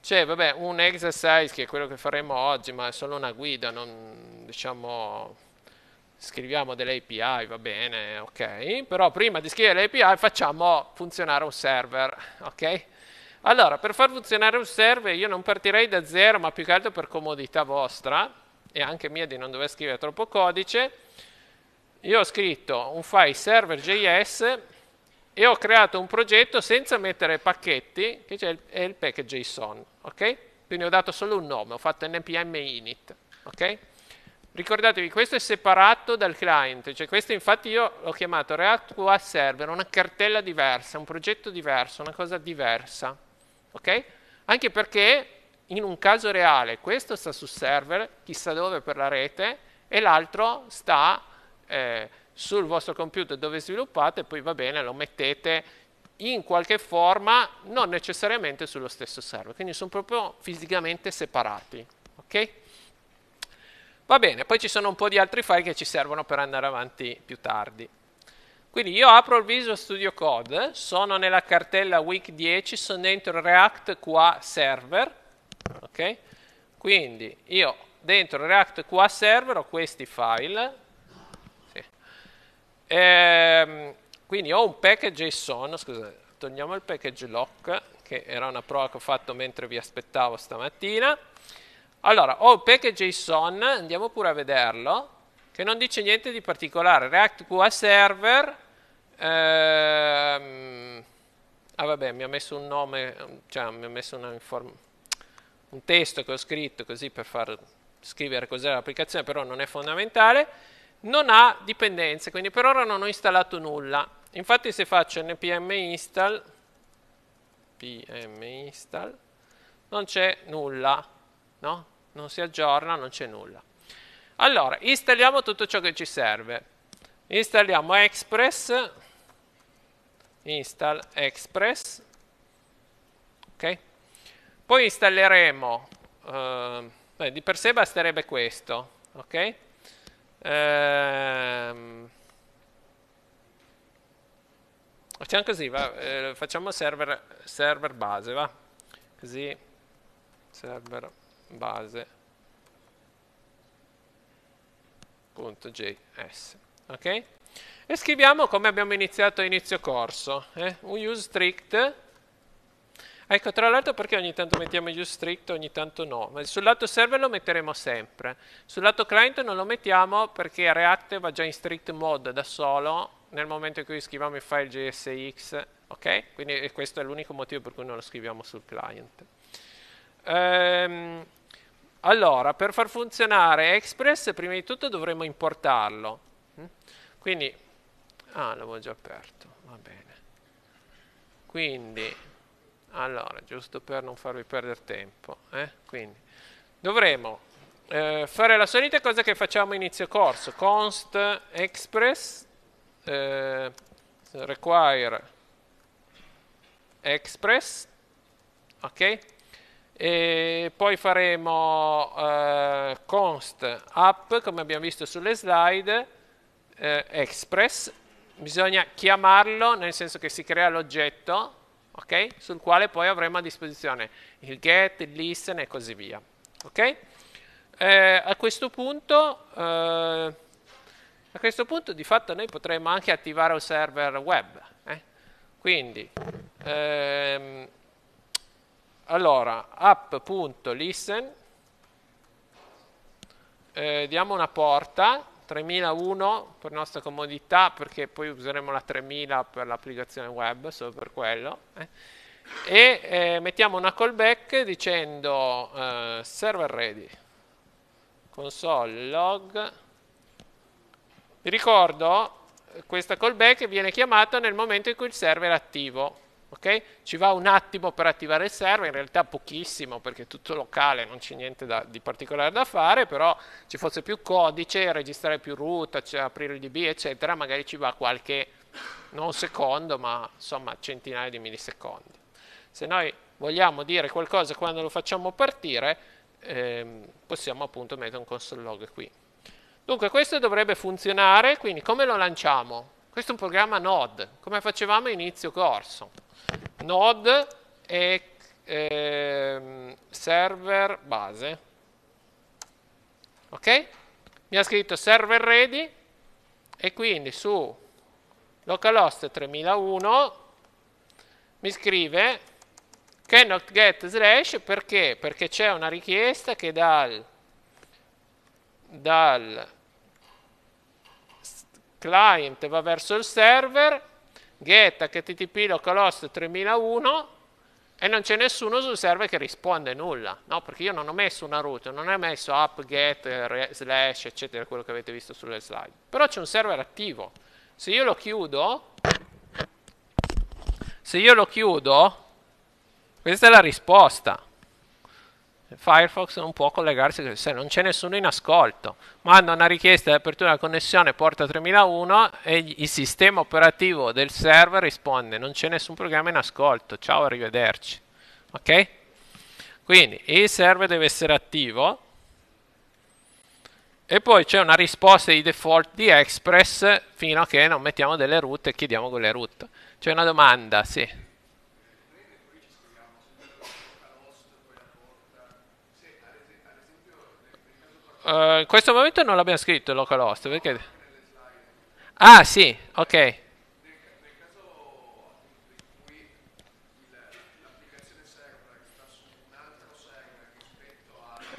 c'è vabbè, un exercise che è quello che faremo oggi, ma è solo una guida, non diciamo scriviamo delle API, va bene, ok, però prima di scrivere le API facciamo funzionare un server, ok? Allora, per far funzionare un server io non partirei da zero, ma più che altro per comodità vostra e anche mia di non dover scrivere troppo codice, io ho scritto un file server.js e ho creato un progetto senza mettere pacchetti, che il, è il package.json, ok? Quindi ho dato solo un nome, ho fatto npm init, ok? Ricordatevi, questo è separato dal client, cioè questo infatti io l'ho chiamato React UA Server, una cartella diversa, un progetto diverso, una cosa diversa, ok? Anche perché in un caso reale questo sta su server, chissà dove per la rete, e l'altro sta eh, sul vostro computer dove sviluppate, poi va bene, lo mettete in qualche forma, non necessariamente sullo stesso server, quindi sono proprio fisicamente separati. Ok? Va bene, poi ci sono un po' di altri file che ci servono per andare avanti più tardi. Quindi io apro il Visual Studio Code, sono nella cartella Week 10, sono dentro React qua Server, okay? quindi io dentro React qua Server ho questi file, Ehm, quindi ho un package JSON, scusate, torniamo al package lock, che era una prova che ho fatto mentre vi aspettavo stamattina. Allora, ho un package JSON, andiamo pure a vederlo, che non dice niente di particolare. React QA Server, ehm, ah vabbè, mi ha messo un nome, cioè mi ha messo un testo che ho scritto così per far scrivere cos'è l'applicazione, però non è fondamentale non ha dipendenze, quindi per ora non ho installato nulla. Infatti se faccio npm install, pm install non c'è nulla, no? Non si aggiorna, non c'è nulla. Allora, installiamo tutto ciò che ci serve. Installiamo Express, install Express, ok? Poi installeremo, eh, di per sé basterebbe questo, ok? Ehm... Facciamo così, va, eh, facciamo server, server base, va? Così, server base .js, ok? E scriviamo come abbiamo iniziato a inizio corso, eh? un use strict Ecco, tra l'altro perché ogni tanto mettiamo UseStrict, ogni tanto no. Ma sul lato server lo metteremo sempre. Sul lato client non lo mettiamo perché React va già in strict mode da solo nel momento in cui scriviamo il file JSX, ok? Quindi questo è l'unico motivo per cui non lo scriviamo sul client. Ehm, allora, per far funzionare Express, prima di tutto dovremo importarlo. Quindi, ah, l'avevo già aperto, va bene. Quindi allora giusto per non farvi perdere tempo eh? quindi dovremo eh, fare la solita cosa che facciamo inizio corso const express eh, require express ok e poi faremo eh, const app come abbiamo visto sulle slide eh, express bisogna chiamarlo nel senso che si crea l'oggetto okay? sul quale poi avremo a disposizione il get, il listen e così via. Okay? Eh, a, questo punto, eh, a, questo punto, di fatto noi potremmo anche attivare un server web. Eh? Quindi, ehm, allora, app.listen, eh, diamo una porta 3001 per nostra comodità perché poi useremo la 3000 per l'applicazione web solo per quello eh. e eh, mettiamo una callback dicendo eh, server ready console log vi ricordo questa callback viene chiamata nel momento in cui il server è attivo Okay? Ci va un attimo per attivare il server, in realtà pochissimo perché è tutto locale, non c'è niente da, di particolare da fare, però ci fosse più codice, registrare più root, cioè aprire il DB, eccetera, magari ci va qualche, non secondo, ma insomma centinaia di millisecondi. Se noi vogliamo dire qualcosa quando lo facciamo partire, ehm, possiamo appunto mettere un console log qui. Dunque questo dovrebbe funzionare, quindi come lo lanciamo? Questo è un programma Node, come facevamo a inizio corso. Node è eh, server base. Ok? Mi ha scritto server ready e quindi su localhost 3001 mi scrive cannot get slash perché? Perché c'è una richiesta che dal, dal client va verso il server, get http localhost 3001 e non c'è nessuno sul server che risponde nulla, no? Perché io non ho messo una route, non ho messo app get slash eccetera, quello che avete visto sulle slide. Però c'è un server attivo. Se io lo chiudo, se io lo chiudo, questa è la risposta. Firefox non può collegarsi se non c'è nessuno in ascolto. Manda una richiesta di apertura della connessione porta 3001 e il sistema operativo del server risponde non c'è nessun programma in ascolto, ciao, arrivederci. Ok? Quindi il server deve essere attivo e poi c'è una risposta di default di Express fino a che non mettiamo delle root e chiediamo quelle root. C'è una domanda, sì. uh, in questo momento non l'abbiamo scritto il local perché... Ah, sì, ok. Eh,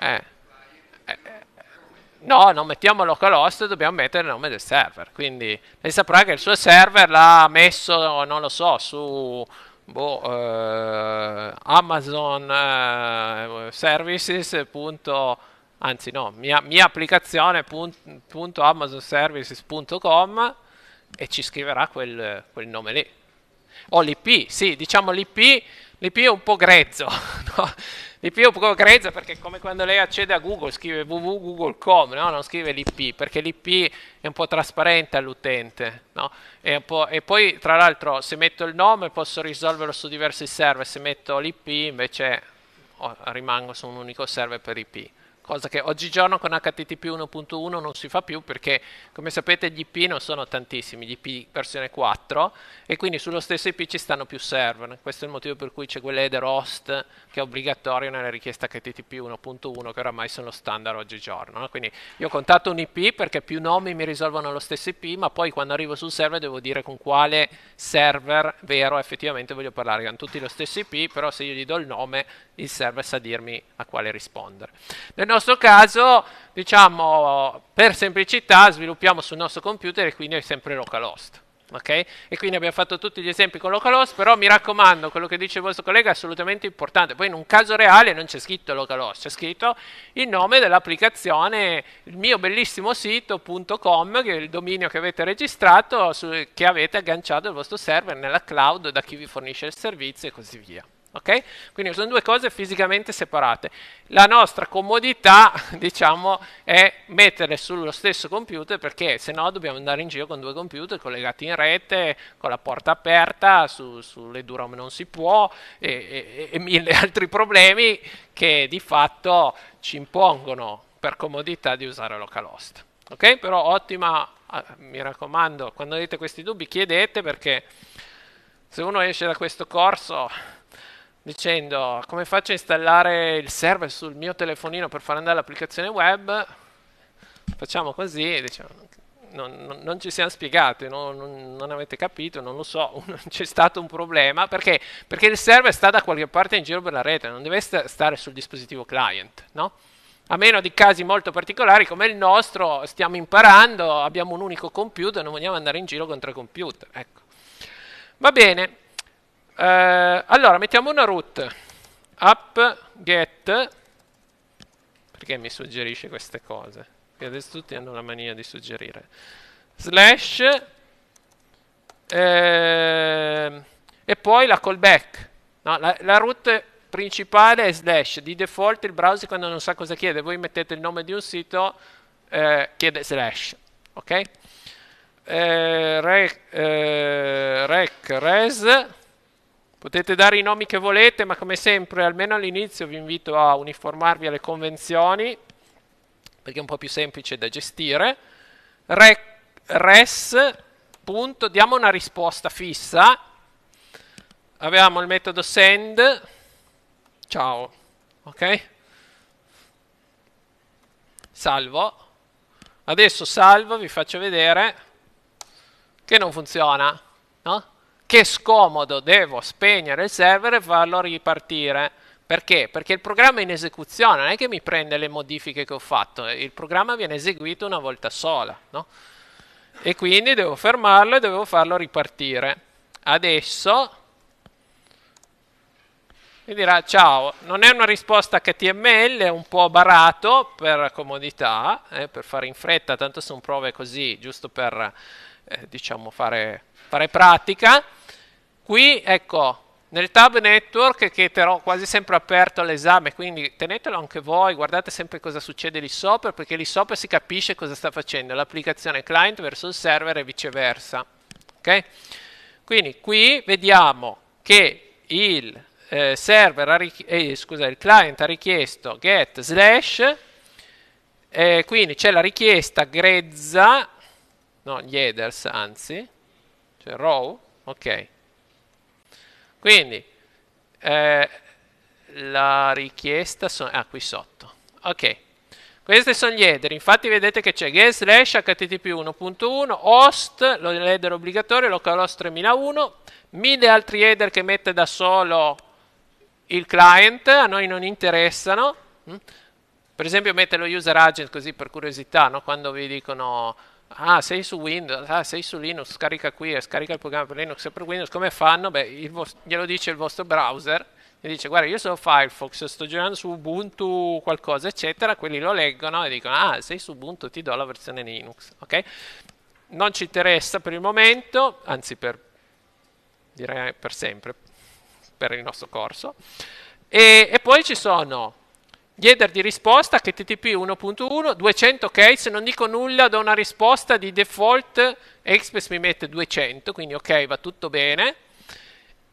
eh, eh. No, non mettiamo localhost dobbiamo mettere il nome del server. Quindi lei saprà che il suo server l'ha messo, non lo so, su boh, eh, Amazon eh, Services anzi no, mia, mia applicazione .amazonservices.com e ci scriverà quel, quel nome lì. O l'IP, sì, diciamo l'IP, l'IP è un po' grezzo, (laughs) no? L'IP è un po' grezzo perché è come quando lei accede a Google, scrive www.google.com, no? non scrive l'IP, perché l'IP è un po' trasparente all'utente. No? E, e, poi, tra l'altro, se metto il nome posso risolverlo su diversi server, se metto l'IP invece oh, rimango su un unico server per IP cosa che oggigiorno con HTTP 1.1 non si fa più perché come sapete gli IP non sono tantissimi, gli IP versione 4 e quindi sullo stesso IP ci stanno più server, questo è il motivo per cui c'è quell'header host che è obbligatorio nella richiesta HTTP 1.1 che oramai sono standard oggigiorno, quindi io contatto un IP perché più nomi mi risolvono lo stesso IP ma poi quando arrivo sul server devo dire con quale server vero effettivamente voglio parlare, hanno tutti lo stesso IP però se io gli do il nome il server sa dirmi a quale rispondere. Nel nostro caso, diciamo, per semplicità sviluppiamo sul nostro computer e quindi è sempre localhost. Okay? E quindi abbiamo fatto tutti gli esempi con localhost, però mi raccomando, quello che dice il vostro collega è assolutamente importante. Poi in un caso reale non c'è scritto localhost, c'è scritto il nome dell'applicazione, il mio bellissimo sito.com, che è il dominio che avete registrato, su, che avete agganciato al vostro server nella cloud da chi vi fornisce il servizio e così via. Okay? Quindi sono due cose fisicamente separate. La nostra comodità, (laughs) diciamo, è metterle sullo stesso computer perché se no dobbiamo andare in giro con due computer collegati in rete, con la porta aperta, su, sulle DROM non si può e, e, e mille (laughs) altri problemi che di fatto ci impongono per comodità di usare localhost. Ok? Però ottima, ah, mi raccomando, quando avete questi dubbi chiedete perché se uno esce da questo corso dicendo come faccio a installare il server sul mio telefonino per far andare l'applicazione web, facciamo così, diciamo, non, non, non, ci siamo spiegati, non, non, avete capito, non lo so, (laughs) c'è stato un problema, perché? perché? il server sta da qualche parte in giro per la rete, non deve stare sul dispositivo client, no? A meno di casi molto particolari come il nostro, stiamo imparando, abbiamo un unico computer, non vogliamo andare in giro con tre computer, ecco. Va bene, eh, allora, mettiamo una root app get perché mi suggerisce queste cose? Perché adesso tutti hanno la mania di suggerire. Slash eh, e poi la callback. No, la, la root principale è slash. Di default il browser quando non sa cosa chiede, voi mettete il nome di un sito, eh, chiede slash. Ok? Eh, rec, eh, rec res Potete dare i nomi che volete, ma come sempre, almeno all'inizio, vi invito a uniformarvi alle convenzioni, perché è un po' più semplice da gestire. Re, res, punto, diamo una risposta fissa. Abbiamo il metodo send, ciao, ok? Salvo. Adesso salvo, vi faccio vedere che non funziona, no? che scomodo, devo spegnere il server e farlo ripartire. Perché? Perché il programma è in esecuzione, non è che mi prende le modifiche che ho fatto, il programma viene eseguito una volta sola, no? E quindi devo fermarlo e devo farlo ripartire. Adesso mi dirà ciao, non è una risposta HTML, è un po' barato per comodità, eh, per fare in fretta, tanto sono prove così, giusto per eh, diciamo fare, fare pratica Qui, ecco, nel tab network che terrò quasi sempre aperto all'esame, quindi tenetelo anche voi, guardate sempre cosa succede lì sopra, perché lì sopra si capisce cosa sta facendo l'applicazione client verso il server e viceversa. ok Quindi qui vediamo che il, eh, eh, scusa, il client ha richiesto get slash, eh, quindi c'è la richiesta grezza, no, gli headers anzi, cioè row, ok, quindi eh, la richiesta sono ah, qui sotto. Ok. Questi sono gli header, infatti vedete che c'è get slash http 1.1, host, l'header obbligatorio, localhost 3001, mille altri header che mette da solo il client, a noi non interessano. Mm. Per esempio mette lo user agent così per curiosità, no? quando vi dicono ah sei su Windows, ah sei su Linux, scarica qui, e scarica il programma per Linux e per Windows, come fanno? Beh, vostro, glielo dice il vostro browser, gli dice guarda io sono Firefox, sto girando su Ubuntu qualcosa eccetera, quelli lo leggono e dicono ah sei su Ubuntu ti do la versione Linux, ok? Non ci interessa per il momento, anzi per, direi per sempre, per il nostro corso. E, e poi ci sono Header di risposta HTTP 1.1, 200 case, non dico nulla, do una risposta di default, Express mi mette 200, quindi ok, va tutto bene.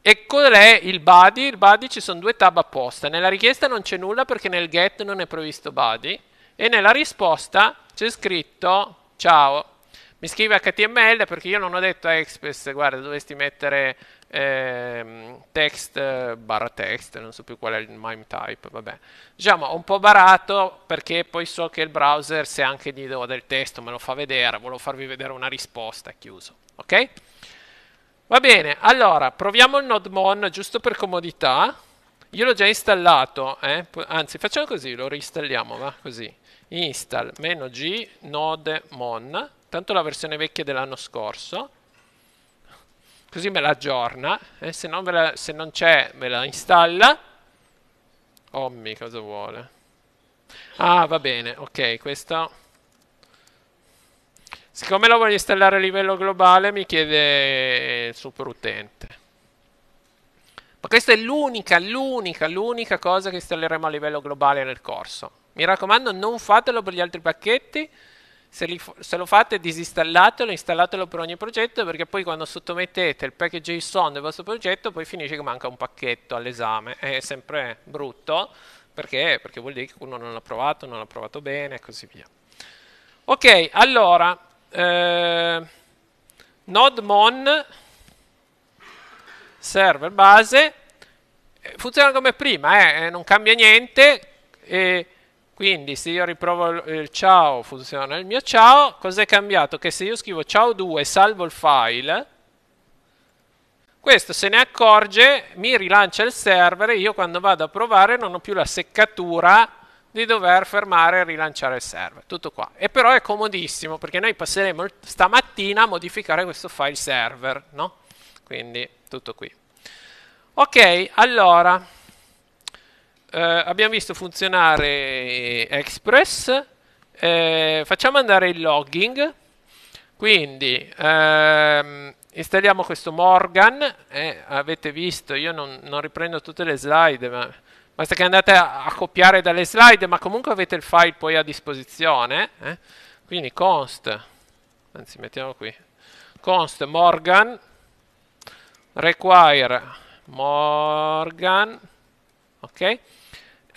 E qual è il body? Il body ci sono due tab apposta. Nella richiesta non c'è nulla perché nel get non è previsto body e nella risposta c'è scritto ciao. Mi scrive HTML perché io non ho detto a Express, guarda, dovresti mettere eh, text barra text, non so più qual è il mime type, vabbè. Diciamo un po' barato perché poi so che il browser se anche gli do del testo me lo fa vedere, volevo farvi vedere una risposta, chiuso, ok? Va bene, allora proviamo il NodeMon giusto per comodità. Io l'ho già installato, eh? anzi facciamo così, lo reinstalliamo, va così. Install-g nodemon, tanto la versione vecchia dell'anno scorso così me la aggiorna, eh, se, non la, se non c'è me la installa. Ommi oh, cosa vuole? Ah, va bene, ok, questo... Siccome lo voglio installare a livello globale, mi chiede il super utente. Ma questa è l'unica, l'unica, l'unica cosa che installeremo a livello globale nel corso. Mi raccomando, non fatelo per gli altri pacchetti, se, li, se, lo fate disinstallatelo, installatelo per ogni progetto perché poi quando sottomettete il package JSON del vostro progetto poi finisce che manca un pacchetto all'esame, è sempre brutto perché? perché vuol dire che uno non l'ha provato, non l'ha provato bene e così via. Ok, allora, eh, NodeMon server base eh, funziona come prima, eh, non cambia niente. Eh, quindi se io riprovo il ciao funziona il mio ciao, cos'è cambiato? Che se io scrivo ciao 2 e salvo il file, questo se ne accorge, mi rilancia il server e io quando vado a provare non ho più la seccatura di dover fermare e rilanciare il server. Tutto qua. E però è comodissimo perché noi passeremo stamattina a modificare questo file server, no? Quindi tutto qui. Ok, allora eh, abbiamo visto funzionare Express, eh, facciamo andare il logging, quindi ehm, installiamo questo Morgan, eh, avete visto, io non, non, riprendo tutte le slide, ma basta che andate a, a, copiare dalle slide, ma comunque avete il file poi a disposizione, eh. quindi const, anzi mettiamo qui, const Morgan, require Morgan, ok?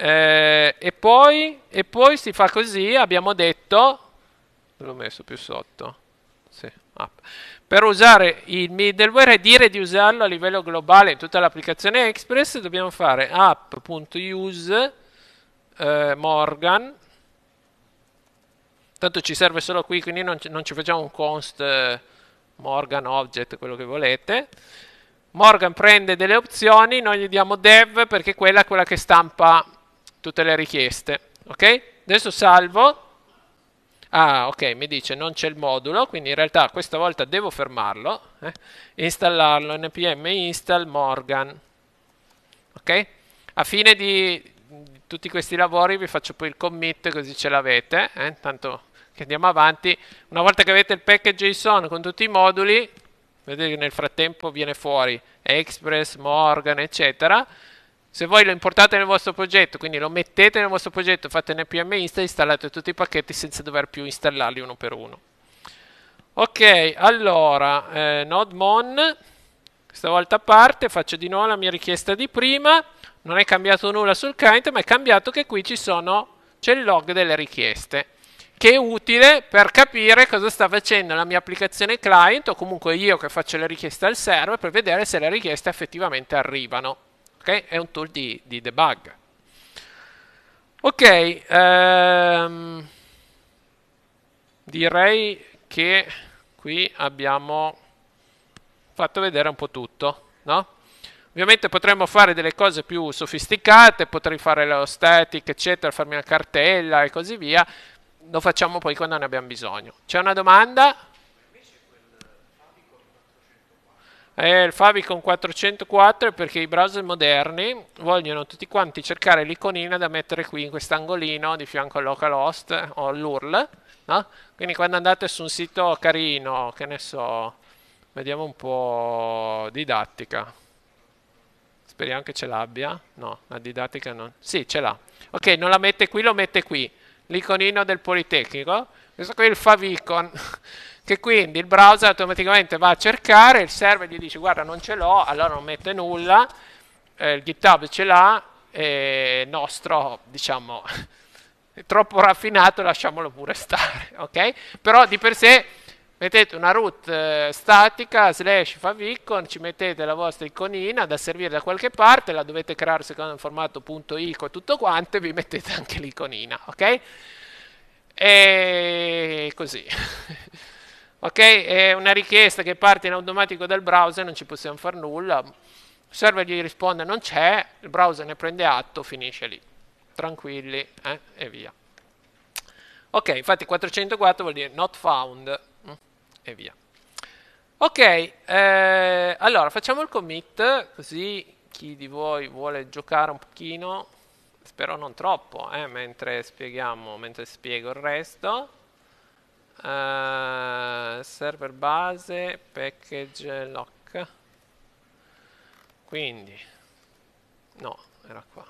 Eh, e, poi, e poi si fa così, abbiamo detto, l'ho messo più sotto, sì, ah. per usare il middleware e dire di usarlo a livello globale in tutta l'applicazione Express dobbiamo fare app.use eh, Morgan, tanto ci serve solo qui, quindi non, non ci facciamo un const eh, Morgan object, quello che volete, Morgan prende delle opzioni, noi gli diamo dev perché quella è quella che stampa tutte le richieste. Ok? Adesso salvo. Ah, ok, mi dice non c'è il modulo, quindi in realtà questa volta devo fermarlo, eh? installarlo, npm install morgan. Ok? A fine di tutti questi lavori vi faccio poi il commit così ce l'avete, eh? tanto che andiamo avanti. Una volta che avete il package JSON con tutti i moduli, vedete che nel frattempo viene fuori Express, Morgan, eccetera, se voi lo importate nel vostro progetto, quindi lo mettete nel vostro progetto, fate un npm install, installate tutti i pacchetti senza dover più installarli uno per uno. Ok, allora, eh, nodemon, questa volta a parte, faccio di nuovo la mia richiesta di prima, non è cambiato nulla sul client, ma è cambiato che qui sono, c'è il log delle richieste, che è utile per capire cosa sta facendo la mia applicazione client, o comunque io che faccio le richieste al server, per vedere se le richieste effettivamente arrivano. Okay? È un tool di, di debug. Ok, ehm, direi che qui abbiamo fatto vedere un po' tutto, no? Ovviamente potremmo fare delle cose più sofisticate, potrei fare lo static, eccetera, farmi una cartella e così via. Lo facciamo poi quando ne abbiamo bisogno. C'è una domanda? Eh, il Favicon 404 è perché i browser moderni vogliono tutti quanti cercare l'iconina da mettere qui in quest'angolino di fianco al localhost o all'URL. No? Quindi quando andate su un sito carino, che ne so, vediamo un po' didattica. Speriamo che ce l'abbia. No, la didattica non. Sì, ce l'ha. Ok, non la mette qui, lo mette qui. L'iconino del Politecnico. Questo qui è il favicon. (laughs) che quindi il browser automaticamente va a cercare, il server gli dice guarda non ce l'ho, allora non mette nulla, eh, il GitHub ce l'ha, è nostro diciamo (laughs) è troppo raffinato lasciamolo pure stare, (laughs) ok? Però di per sé mettete una root eh, statica slash favicon, ci mettete la vostra iconina da servire da qualche parte, la dovete creare secondo il formato .ico e tutto quanto e vi mettete anche l'iconina, ok? E così. (laughs) Ok? È una richiesta che parte in automatico dal browser, non ci possiamo fare nulla. Il server gli risponde non c'è, il browser ne prende atto, finisce lì. Tranquilli, eh? e via. Ok, infatti 404 vuol dire not found, mm? e via. Ok, eh, allora facciamo il commit, così chi di voi vuole giocare un pochino, spero non troppo, eh, mentre, mentre spiego il resto uh, server base package lock quindi no era qua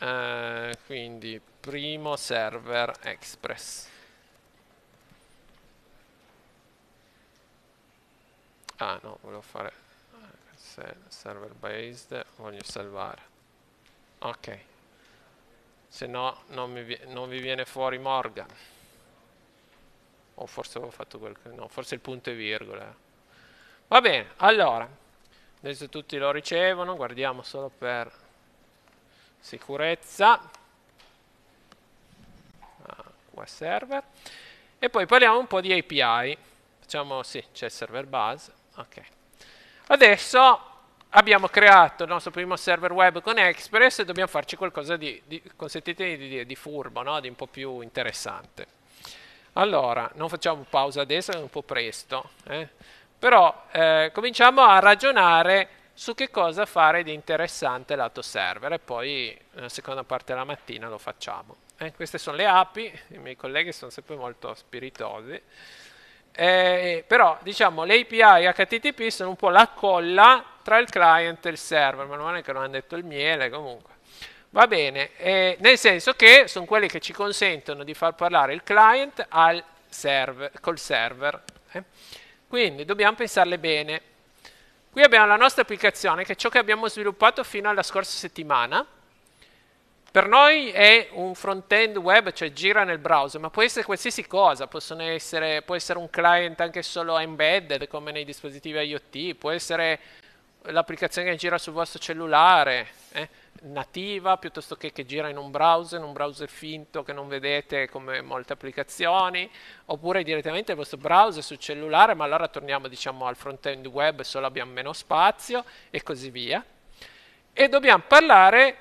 uh, quindi primo server express ah no volevo fare server based voglio salvare ok se no non, vi, non vi viene fuori Morgan o forse avevo fatto qualcosa, no, forse il punto e virgola. Va bene, allora, adesso tutti lo ricevono, guardiamo solo per sicurezza. Ah, qua server. E poi parliamo un po' di API. Facciamo, sì, c'è il server base. Ok. Adesso abbiamo creato il nostro primo server web con Express e dobbiamo farci qualcosa di, di consentitemi di dire, di furbo, no? di un po' più interessante. Allora, non facciamo pausa adesso, è un po' presto, eh? però eh, cominciamo a ragionare su che cosa fare di interessante lato server e poi nella eh, seconda parte della mattina lo facciamo. Eh? Queste sono le api, i miei colleghi sono sempre molto spiritosi, eh, però diciamo le API HTTP sono un po' la colla tra il client e il server, ma non è che non hanno detto il miele comunque. Va bene, eh, nel senso che sono quelli che ci consentono di far parlare il client server, col server. Eh? Quindi dobbiamo pensarle bene. Qui abbiamo la nostra applicazione, che è ciò che abbiamo sviluppato fino alla scorsa settimana. Per noi è un front-end web, cioè gira nel browser, ma può essere qualsiasi cosa, essere, può essere un client anche solo embedded, come nei dispositivi IoT, può essere l'applicazione che gira sul vostro cellulare, eh? nativa piuttosto che che gira in un browser, in un browser finto che non vedete come molte applicazioni, oppure direttamente il vostro browser sul cellulare, ma allora torniamo diciamo al front-end web, solo abbiamo meno spazio e così via. E dobbiamo parlare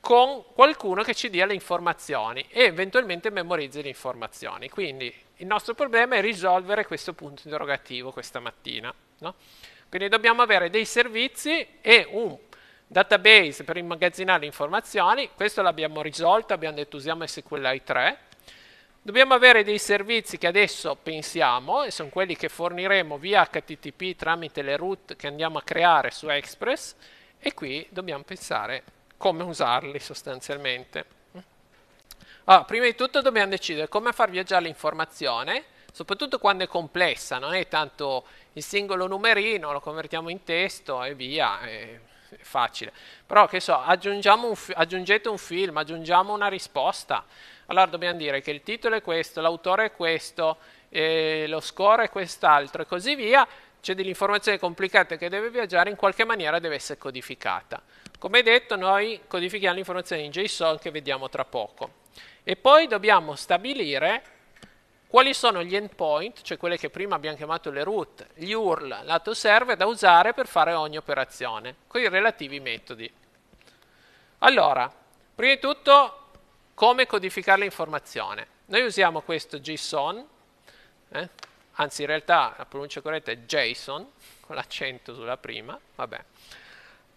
con qualcuno che ci dia le informazioni e eventualmente memorizzi le informazioni. Quindi il nostro problema è risolvere questo punto interrogativo questa mattina. No? Quindi dobbiamo avere dei servizi e un Database per immagazzinare informazioni, questo l'abbiamo risolto, abbiamo detto usiamo SQLi 3. Dobbiamo avere dei servizi che adesso pensiamo, e sono quelli che forniremo via HTTP tramite le root che andiamo a creare su Express, e qui dobbiamo pensare come usarli sostanzialmente. Allora, ah, prima di tutto dobbiamo decidere come far viaggiare l'informazione, soprattutto quando è complessa, non è tanto il singolo numerino, lo convertiamo in testo e via, e facile. Però che so, un aggiungete un film, aggiungiamo una risposta. Allora dobbiamo dire che il titolo è questo, l'autore è questo, eh, lo score è quest'altro e così via. C'è dell'informazione complicata che deve viaggiare, in qualche maniera deve essere codificata. Come detto, noi codifichiamo l'informazione in JSON che vediamo tra poco. E poi dobbiamo stabilire quali sono gli endpoint, cioè quelle che prima abbiamo chiamato le root, gli URL lato serve da usare per fare ogni operazione, con i relativi metodi. Allora, prima di tutto, come codificare l'informazione? Noi usiamo questo JSON, eh? anzi in realtà la pronuncia corretta è JSON, con l'accento sulla prima, vabbè,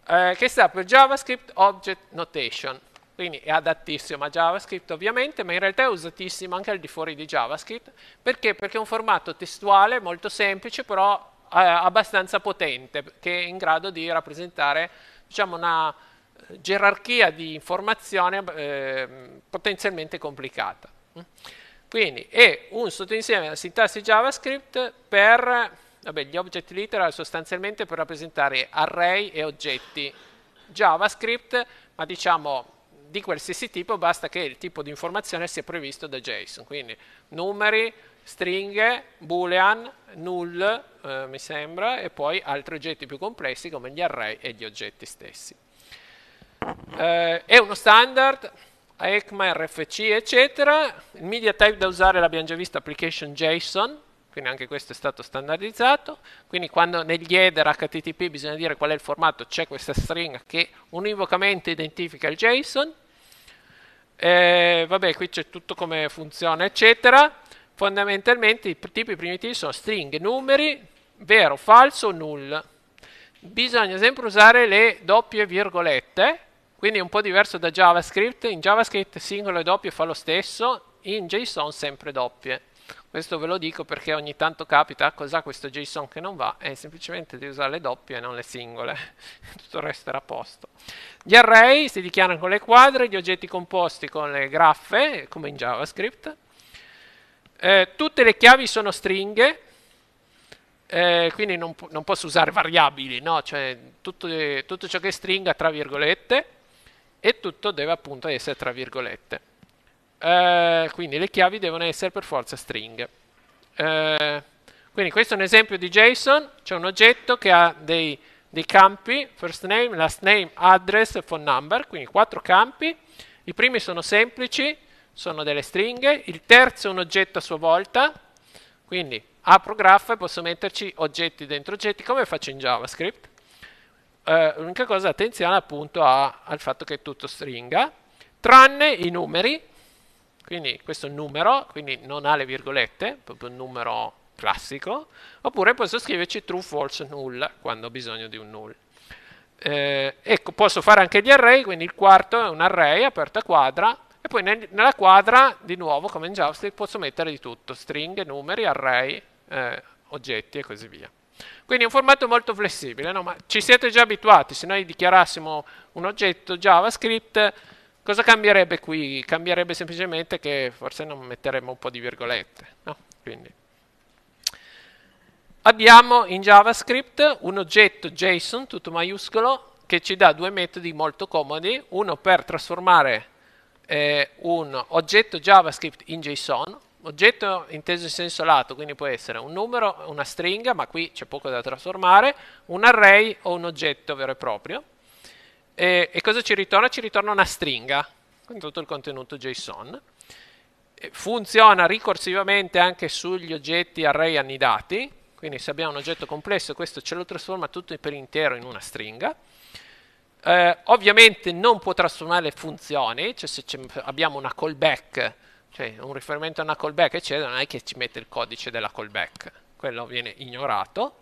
eh, che sta per JavaScript Object Notation. Quindi è adattissimo a JavaScript ovviamente, ma in realtà è usatissimo anche al di fuori di JavaScript. Perché? Perché è un formato testuale molto semplice, però eh, abbastanza potente, che è in grado di rappresentare diciamo, una eh, gerarchia di informazione eh, potenzialmente complicata. Quindi è un sottoinsieme della sintassi JavaScript per vabbè, gli object literal sostanzialmente per rappresentare array e oggetti JavaScript, ma diciamo di qualsiasi tipo, basta che il tipo di informazione sia previsto da JSON, quindi numeri, stringhe, boolean, null, eh, mi sembra, e poi altri oggetti più complessi come gli array e gli oggetti stessi. Eh, è uno standard, ECMA, RFC, eccetera. Il media type da usare l'abbiamo già visto, application JSON, quindi anche questo è stato standardizzato, quindi quando negli header HTTP bisogna dire qual è il formato, c'è questa stringa che univocamente identifica il JSON, eh, vabbè qui c'è tutto come funziona eccetera, fondamentalmente i tipi primitivi sono stringhe, numeri, vero, falso, null, bisogna sempre usare le doppie virgolette, quindi è un po' diverso da JavaScript, in JavaScript singolo e doppio fa lo stesso, in JSON sempre doppie. Questo ve lo dico perché ogni tanto capita cos'ha questo JSON che non va È semplicemente di usare le doppie e non le singole. (laughs) Tutto il resto era a posto. Gli array si dichiarano con le quadre, gli oggetti composti con le graffe, come in JavaScript. Eh, tutte le chiavi sono stringhe, eh, quindi non, non, posso usare variabili, no? cioè, tutto, tutto ciò che è stringa tra virgolette e tutto deve appunto essere tra virgolette. Eh, quindi le chiavi devono essere per forza stringhe. Eh, quindi questo è un esempio di JSON, c'è un oggetto che ha dei, dei campi, first name, last name, address e phone number, quindi quattro campi. I primi sono semplici, sono delle stringhe, il terzo è un oggetto a sua volta, quindi apro graph e posso metterci oggetti dentro oggetti come faccio in JavaScript. Eh, l'unica cosa, attenzione appunto a, al fatto che è tutto stringa, tranne i numeri, quindi questo numero, quindi non ha le virgolette, proprio un numero classico, oppure posso scriverci true, false, null, quando ho bisogno di un null. Eh, ecco, posso fare anche gli array, quindi il quarto è un array, aperta quadra, e poi nel, nella quadra, di nuovo, come in JavaScript, posso mettere di tutto, stringhe, numeri, array, eh, oggetti e così via. Quindi è un formato molto flessibile, no? ma ci siete già abituati, se noi dichiarassimo un oggetto JavaScript Cosa cambierebbe qui? Cambierebbe semplicemente che forse non metteremo un po' di virgolette, no? Quindi. Abbiamo in JavaScript un oggetto JSON, tutto maiuscolo, che ci dà due metodi molto comodi, uno per trasformare eh, un oggetto JavaScript in JSON, oggetto inteso in senso lato, quindi può essere un numero, una stringa, ma qui c'è poco da trasformare, un array o un oggetto vero e proprio, e, e cosa ci ritorna? Ci ritorna una stringa con tutto il contenuto JSON. Funziona ricorsivamente anche sugli oggetti array annidati, quindi se abbiamo un oggetto complesso questo ce lo trasforma tutto per intero in una stringa. Eh, ovviamente non può trasformare le funzioni, cioè se abbiamo una callback, cioè un riferimento a una callback eccetera, non è che ci mette il codice della callback, quello viene ignorato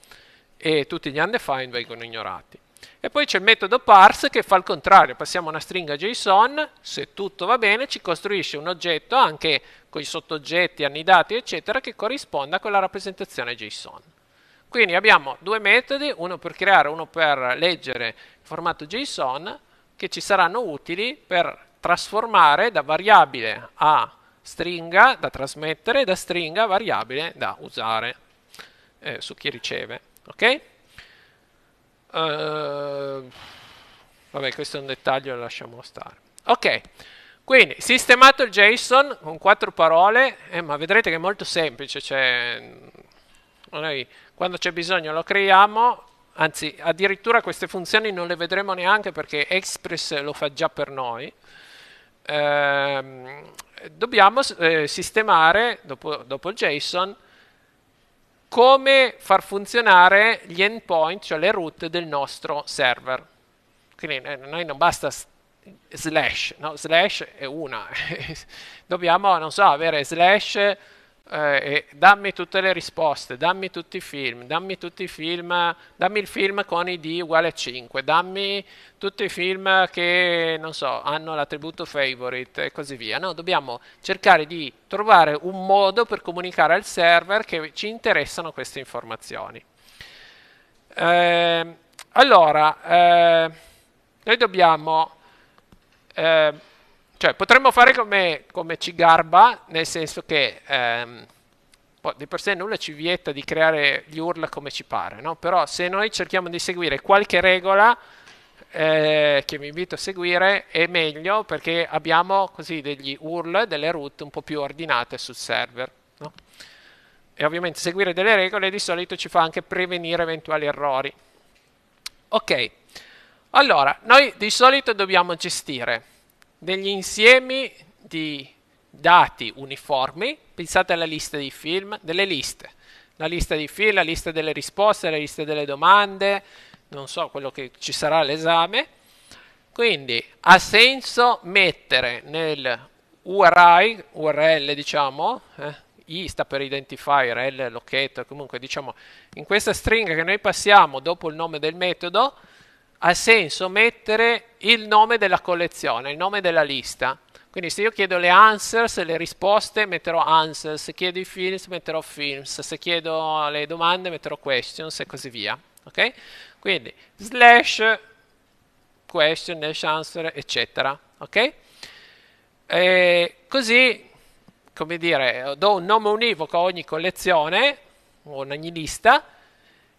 e tutti gli undefined vengono ignorati. E poi c'è il metodo parse che fa il contrario, passiamo una stringa JSON, se tutto va bene ci costruisce un oggetto anche con i sottooggetti, annidati eccetera che corrisponda a quella rappresentazione JSON. Quindi abbiamo due metodi, uno per creare, e uno per leggere il formato JSON che ci saranno utili per trasformare da variabile a stringa da trasmettere, da stringa a variabile da usare eh, su chi riceve. Okay? Uh, vabbè, questo è un dettaglio, lo lasciamo stare. Ok, quindi sistemato il JSON con quattro parole, eh, ma vedrete che è molto semplice, cioè noi quando c'è bisogno lo creiamo, anzi addirittura queste funzioni non le vedremo neanche perché Express lo fa già per noi. Eh, dobbiamo eh, sistemare dopo, dopo il JSON come far funzionare gli endpoint, cioè le root del nostro server. Quindi eh, noi non basta slash, no? slash è una, (laughs) dobbiamo, non so, avere slash eh, dammi tutte le risposte, dammi tutti i film, dammi tutti i film, dammi il film con ID uguale a 5, dammi tutti i film che, non so, hanno l'attributo favorite e così via. No, dobbiamo cercare di trovare un modo per comunicare al server che ci interessano queste informazioni. Eh, allora, eh, noi dobbiamo... Eh, cioè, potremmo fare come, come garba, nel senso che ehm, di per sé nulla ci vieta di creare gli URL come ci pare, no? però se noi cerchiamo di seguire qualche regola eh, che vi invito a seguire è meglio perché abbiamo così degli URL, delle root un po' più ordinate sul server. No? E ovviamente seguire delle regole di solito ci fa anche prevenire eventuali errori. Ok, allora noi di solito dobbiamo gestire degli insiemi di dati uniformi, pensate alla lista di film, delle liste, la lista di film, la lista delle risposte, la lista delle domande, non so quello che ci sarà all'esame, quindi ha senso mettere nel URI, URL diciamo, eh, I sta per identifier, L locator, comunque diciamo in questa stringa che noi passiamo dopo il nome del metodo, ha senso mettere il nome della collezione, il nome della lista. Quindi se io chiedo le answers, le risposte, metterò answers, se chiedo i films, metterò films, se chiedo le domande, metterò questions e così via. Ok? Quindi slash question, slash answer, eccetera. Ok? E così, come dire, do un nome univoco a ogni collezione, o ogni lista,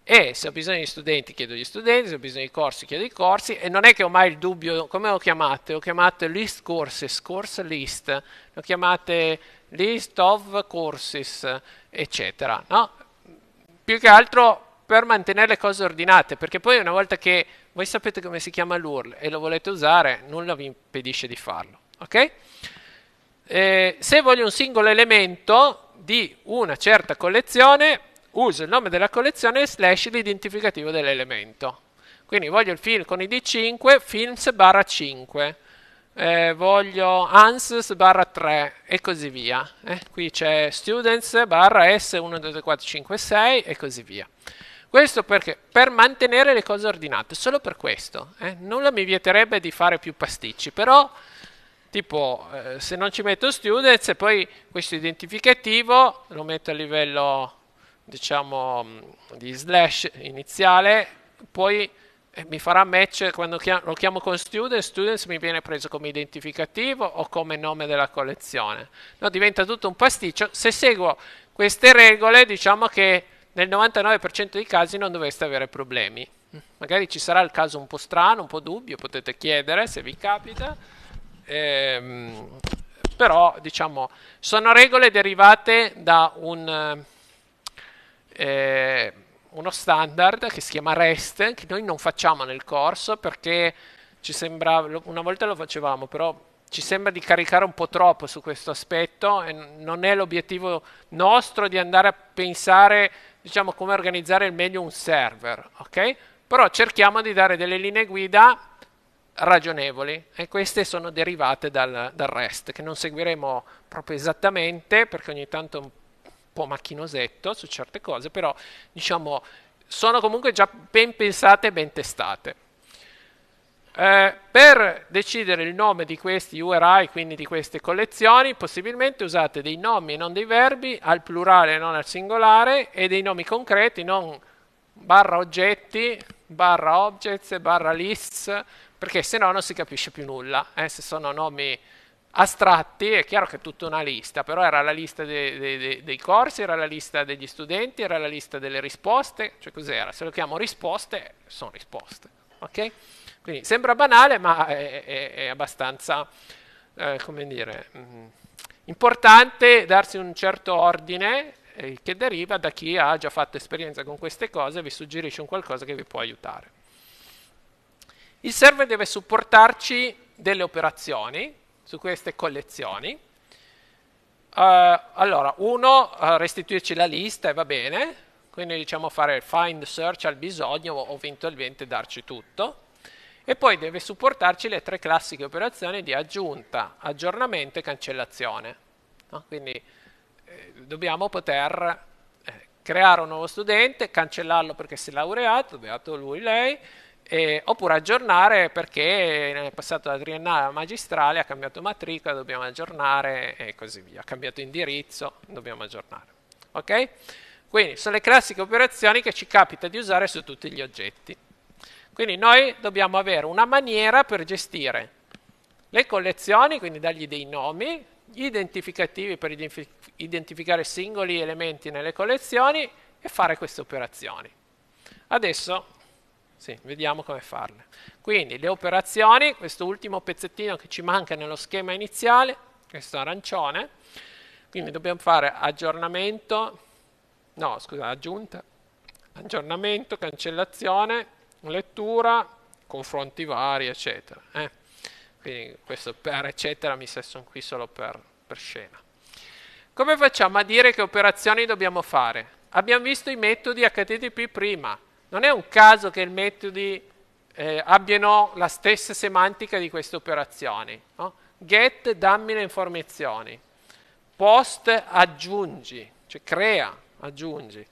e se ho bisogno di studenti chiedo gli studenti, se ho bisogno di corsi chiedo i corsi e non è che ho mai il dubbio, come lo chiamate? Ho chiamato list courses, course list, lo chiamate list of courses, eccetera. No? Più che altro per mantenere le cose ordinate, perché poi una volta che voi sapete come si chiama l'URL e lo volete usare, nulla vi impedisce di farlo. Okay? Eh, se voglio un singolo elemento di una certa collezione, uso il nome della collezione e slash l'identificativo dell'elemento. Quindi voglio il film con id 5, films barra 5, eh, voglio ans barra 3 e così via. Eh, qui c'è students barra s 12456 e così via. Questo perché? Per mantenere le cose ordinate, solo per questo. Eh? Nulla mi vieterebbe di fare più pasticci, però tipo eh, se non ci metto students e poi questo identificativo lo metto a livello diciamo, mm, di slash iniziale, poi eh, mi farà match quando lo chiamo con students, students mi viene preso come identificativo o come nome della collezione. No, diventa tutto un pasticcio. Se seguo queste regole, diciamo che nel 99% dei casi non dovreste avere problemi. Magari ci sarà il caso un po' strano, un po' dubbio, potete chiedere se vi capita. Ehm, però, diciamo, sono regole derivate da un eh, uno standard che si chiama REST, che noi non facciamo nel corso perché ci sembrava, una volta lo facevamo, però ci sembra di caricare un po' troppo su questo aspetto e non è l'obiettivo nostro di andare a pensare, diciamo, come organizzare al meglio un server, ok? Però cerchiamo di dare delle linee guida ragionevoli e queste sono derivate dal, dal REST che non seguiremo proprio esattamente perché ogni tanto po' macchinosetto su certe cose, però diciamo sono comunque già ben pensate e ben testate. Eh, per decidere il nome di questi URI, quindi di queste collezioni, possibilmente usate dei nomi e non dei verbi, al plurale e non al singolare, e dei nomi concreti, non barra oggetti, barra objects, barra lists, perché se no non si capisce più nulla. Eh, se sono nomi astratti, è chiaro che è tutta una lista, però era la lista de, de, de, dei corsi, era la lista degli studenti, era la lista delle risposte, cioè cos'era? Se lo chiamo risposte, sono risposte, ok? Quindi sembra banale, ma è, è, è abbastanza, eh, come dire, mh, mm, importante darsi un certo ordine eh, che deriva da chi ha già fatto esperienza con queste cose e vi suggerisce un qualcosa che vi può aiutare. Il server deve supportarci delle operazioni, su queste collezioni. Uh, allora, uno, eh, restituirci la lista e va bene, quindi diciamo fare find search al bisogno o eventualmente darci tutto. E poi deve supportarci le tre classiche operazioni di aggiunta, aggiornamento e cancellazione. No? Quindi eh, dobbiamo poter eh, creare un nuovo studente, cancellarlo perché si è laureato, beato lui, lei, eh, oppure aggiornare perché è passato da triennale a magistrale, ha cambiato matricola, dobbiamo aggiornare e così via, ha cambiato indirizzo, dobbiamo aggiornare. Ok? Quindi sono le classiche operazioni che ci capita di usare su tutti gli oggetti. Quindi noi dobbiamo avere una maniera per gestire le collezioni, quindi dargli dei nomi, gli identificativi per identificare singoli elementi nelle collezioni e fare queste operazioni. Adesso sì, vediamo come farle. Quindi le operazioni, questo ultimo pezzettino che ci manca nello schema iniziale, questo arancione, quindi dobbiamo fare aggiornamento, no scusa, aggiunta, aggiornamento, cancellazione, lettura, confronti vari, eccetera. Eh? Quindi questo per eccetera mi sa sono qui solo per, per scena. Come facciamo a dire che operazioni dobbiamo fare? Abbiamo visto i metodi HTTP prima, non è un caso che il metodi eh, abbiano la stessa semantica di queste operazioni. No? Get, dammi le informazioni. Post, aggiungi, cioè crea, aggiungi.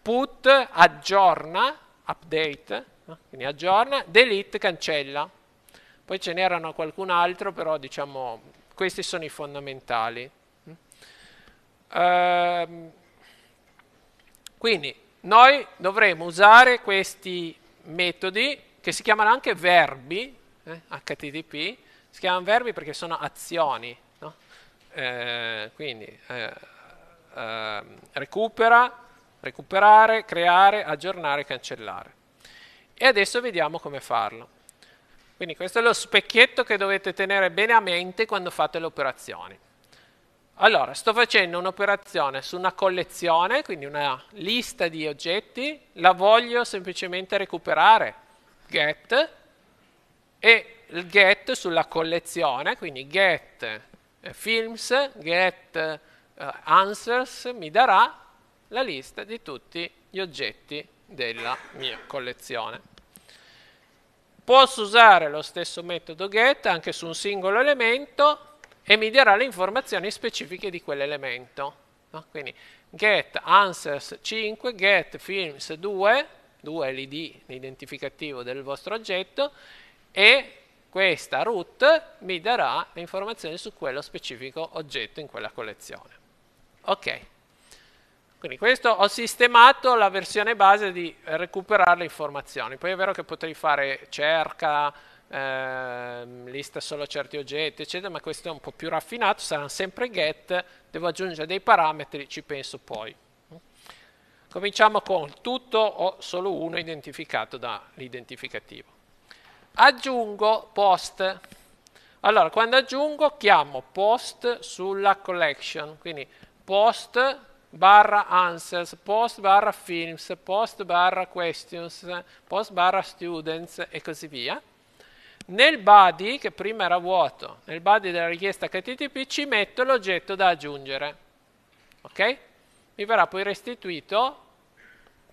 Put, aggiorna, update, no? quindi aggiorna. Delete, cancella. Poi ce n'erano qualcun altro, però diciamo questi sono i fondamentali. Uh, quindi noi dovremo usare questi metodi che si chiamano anche verbi, eh, HTTP, si chiamano verbi perché sono azioni, no? eh, quindi eh, eh, recupera, recuperare, creare, aggiornare, cancellare. E adesso vediamo come farlo. Quindi questo è lo specchietto che dovete tenere bene a mente quando fate le operazioni. Allora, sto facendo un'operazione su una collezione, quindi una lista di oggetti, la voglio semplicemente recuperare, get, e il get sulla collezione, quindi get eh, films, get eh, answers, mi darà la lista di tutti gli oggetti della mia collezione. Posso usare lo stesso metodo get anche su un singolo elemento, e mi darà le informazioni specifiche di quell'elemento. No? Quindi get answers 5, get films 2, 2 è l'id, l'identificativo del vostro oggetto, e questa root mi darà le informazioni su quello specifico oggetto in quella collezione. Ok, quindi questo ho sistemato la versione base di recuperare le informazioni, poi è vero che potrei fare cerca, ehm, lista solo certi oggetti, eccetera, ma questo è un po' più raffinato, saranno sempre get, devo aggiungere dei parametri, ci penso poi. Cominciamo con tutto o solo uno identificato dall'identificativo. Aggiungo post. Allora, quando aggiungo chiamo post sulla collection, quindi post barra answers, post barra films, post barra questions, post barra students e così via. Nel body, che prima era vuoto, nel body della richiesta HTTP ci metto l'oggetto da aggiungere. Ok? Mi verrà poi restituito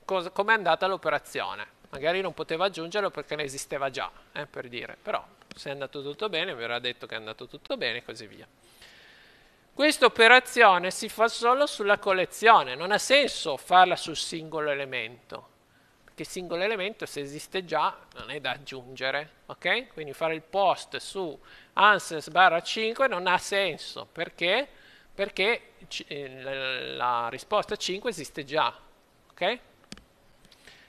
come è andata l'operazione. Magari non potevo aggiungerlo perché ne esisteva già, eh, per dire. Però se è andato tutto bene, mi verrà detto che è andato tutto bene e così via. Questa operazione si fa solo sulla collezione, non ha senso farla sul singolo elemento che singolo elemento se esiste già non è da aggiungere ok quindi fare il post su answers barra 5 non ha senso perché perché eh, la risposta 5 esiste già ok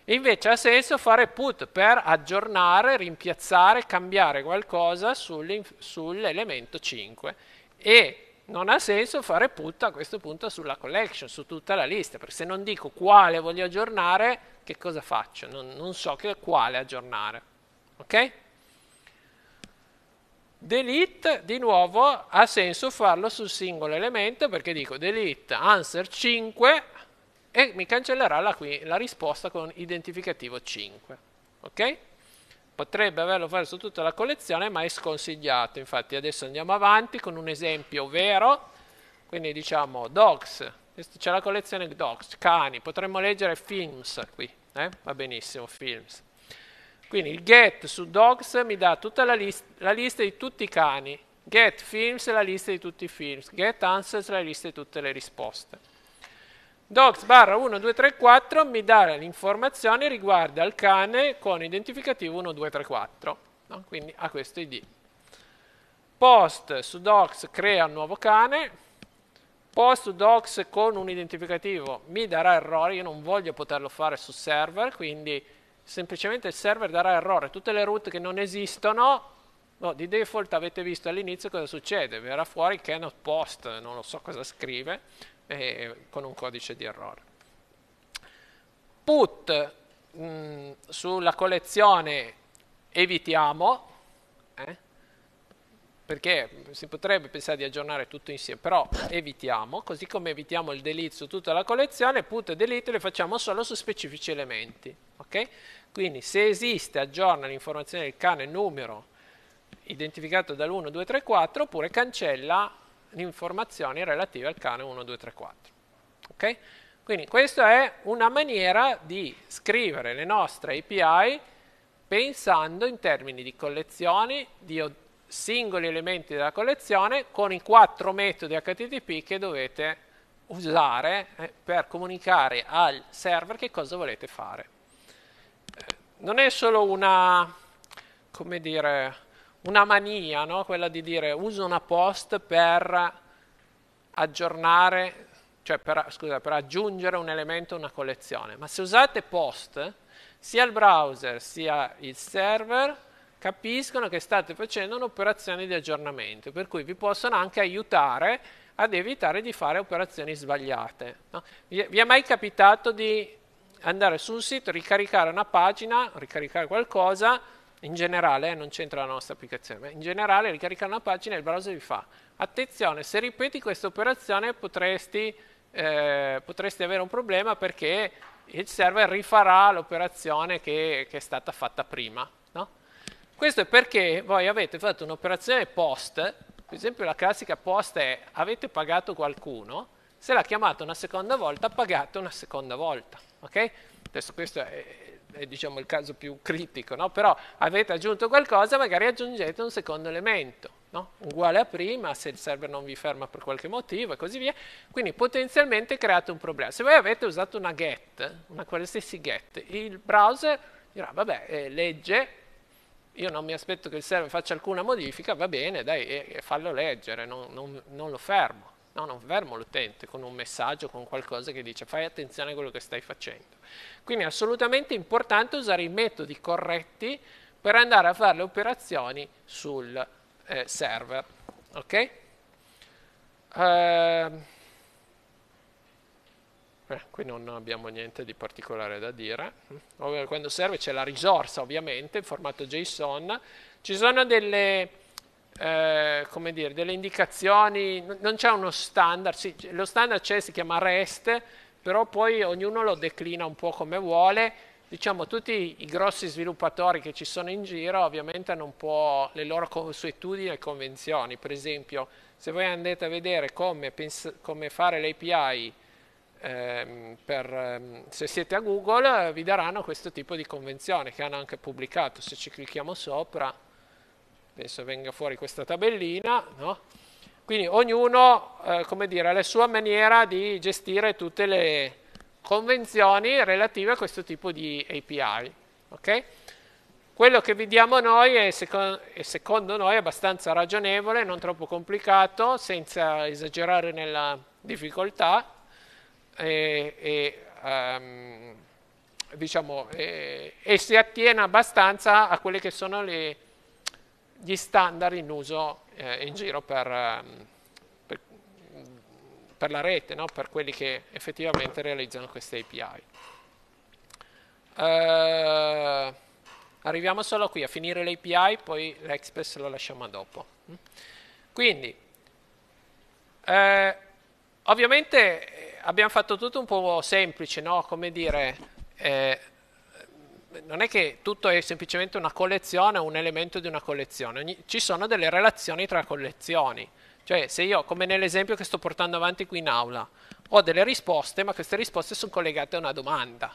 Invece ha senso fare put per aggiornare, rimpiazzare, cambiare qualcosa sull'elemento 5 e non ha senso fare put a questo punto sulla collection, su tutta la lista, perché se non dico quale voglio aggiornare, che cosa faccio? Non, non so che, quale aggiornare. Ok? Delete, di nuovo, ha senso farlo sul singolo elemento, perché dico delete answer 5 e mi cancellerà la, qui, la risposta con identificativo 5. Ok? potrebbe averlo fare su tutta la collezione ma è sconsigliato infatti adesso andiamo avanti con un esempio vero quindi diciamo dogs c'è la collezione dogs, cani potremmo leggere films qui eh? va benissimo films quindi il get su dogs mi dà tutta la, list la lista di tutti i cani get films la lista di tutti i films get answers la lista di tutte le risposte docs barra 1234 mi dà l'informazione riguardo al cane con identificativo 1234, no? quindi a questo id. Post su docs crea un nuovo cane, post su docs con un identificativo mi darà errore, io non voglio poterlo fare su server, quindi semplicemente il server darà errore, tutte le root che non esistono No, di default avete visto all'inizio cosa succede, verrà fuori cannot post, non lo so cosa scrive, eh, con un codice di errore. Put mh, mm, sulla collezione evitiamo, eh, perché si potrebbe pensare di aggiornare tutto insieme, però evitiamo, così come evitiamo il delete su tutta la collezione, put e delete le facciamo solo su specifici elementi. Okay? Quindi se esiste aggiorna l'informazione del cane numero identificato dall'1234 oppure cancella le informazioni relative al cane 1, 2, 3, 4. Ok? Quindi questa è una maniera di scrivere le nostre API pensando in termini di collezioni, di singoli elementi della collezione con i quattro metodi HTTP che dovete usare eh, per comunicare al server che cosa volete fare. Eh, non è solo una, come dire, una mania, no? quella di dire uso una post per aggiornare, cioè per, scusa, per aggiungere un elemento a una collezione. Ma se usate post, sia il browser sia il server capiscono che state facendo un'operazione di aggiornamento, per cui vi possono anche aiutare ad evitare di fare operazioni sbagliate. No? Vi, vi è mai capitato di andare su un sito, ricaricare una pagina, ricaricare qualcosa, in generale, eh, non c'entra la nostra applicazione, ma in generale ricaricare una pagina e il browser vi fa attenzione, se ripeti questa operazione potresti, eh, potresti avere un problema perché il server rifarà l'operazione che, che, è stata fatta prima. No? Questo è perché voi avete fatto un'operazione post, per esempio la classica post è avete pagato qualcuno, se l'ha chiamate una seconda volta pagate una seconda volta. Okay? Adesso questo è, è diciamo, il caso più critico, no? però avete aggiunto qualcosa, magari aggiungete un secondo elemento, no? uguale a prima, se il server non vi ferma per qualche motivo e così via, quindi potenzialmente create un problema. Se voi avete usato una get, una qualsiasi get, il browser dirà, vabbè, eh, legge, io non mi aspetto che il server faccia alcuna modifica, va bene, dai, e, fallo leggere, non, non, non lo fermo. No, non fermo l'utente con un messaggio, con qualcosa che dice fai attenzione a quello che stai facendo. Quindi è assolutamente importante usare i metodi corretti per andare a fare le operazioni sul eh, server. Ok? Ehm, eh, qui non abbiamo niente di particolare da dire. Quando serve c'è la risorsa ovviamente, in formato JSON. Ci sono delle eh, come dire, delle indicazioni, non c'è uno standard, sì, lo standard c'è, si chiama REST, però poi ognuno lo declina un po' come vuole, diciamo tutti i grossi sviluppatori che ci sono in giro ovviamente hanno un po' le loro consuetudini e convenzioni, per esempio se voi andate a vedere come, come fare l'API ehm, ehm, se siete a Google vi daranno questo tipo di convenzione che hanno anche pubblicato, se ci clicchiamo sopra adesso venga fuori questa tabellina, no? quindi ognuno eh, dire, ha la sua maniera di gestire tutte le convenzioni relative a questo tipo di API. Okay? Quello che vi diamo noi è, secondo, è secondo noi abbastanza ragionevole, non troppo complicato, senza esagerare nella difficoltà e, e, um, diciamo, e, e si attiene abbastanza a quelle che sono le gli standard in uso eh, in giro per, ehm, per, per la rete, no? per quelli che effettivamente realizzano queste API. Uh, eh, arriviamo solo qui a finire l'API, poi l'Express lo lasciamo dopo. Quindi, eh, ovviamente eh, abbiamo fatto tutto un po' semplice, no? come dire, eh, non è che tutto è semplicemente una collezione o un elemento di una collezione, ci sono delle relazioni tra collezioni. Cioè, se io, come nell'esempio che sto portando avanti qui in aula, ho delle risposte, ma queste risposte sono collegate a una domanda.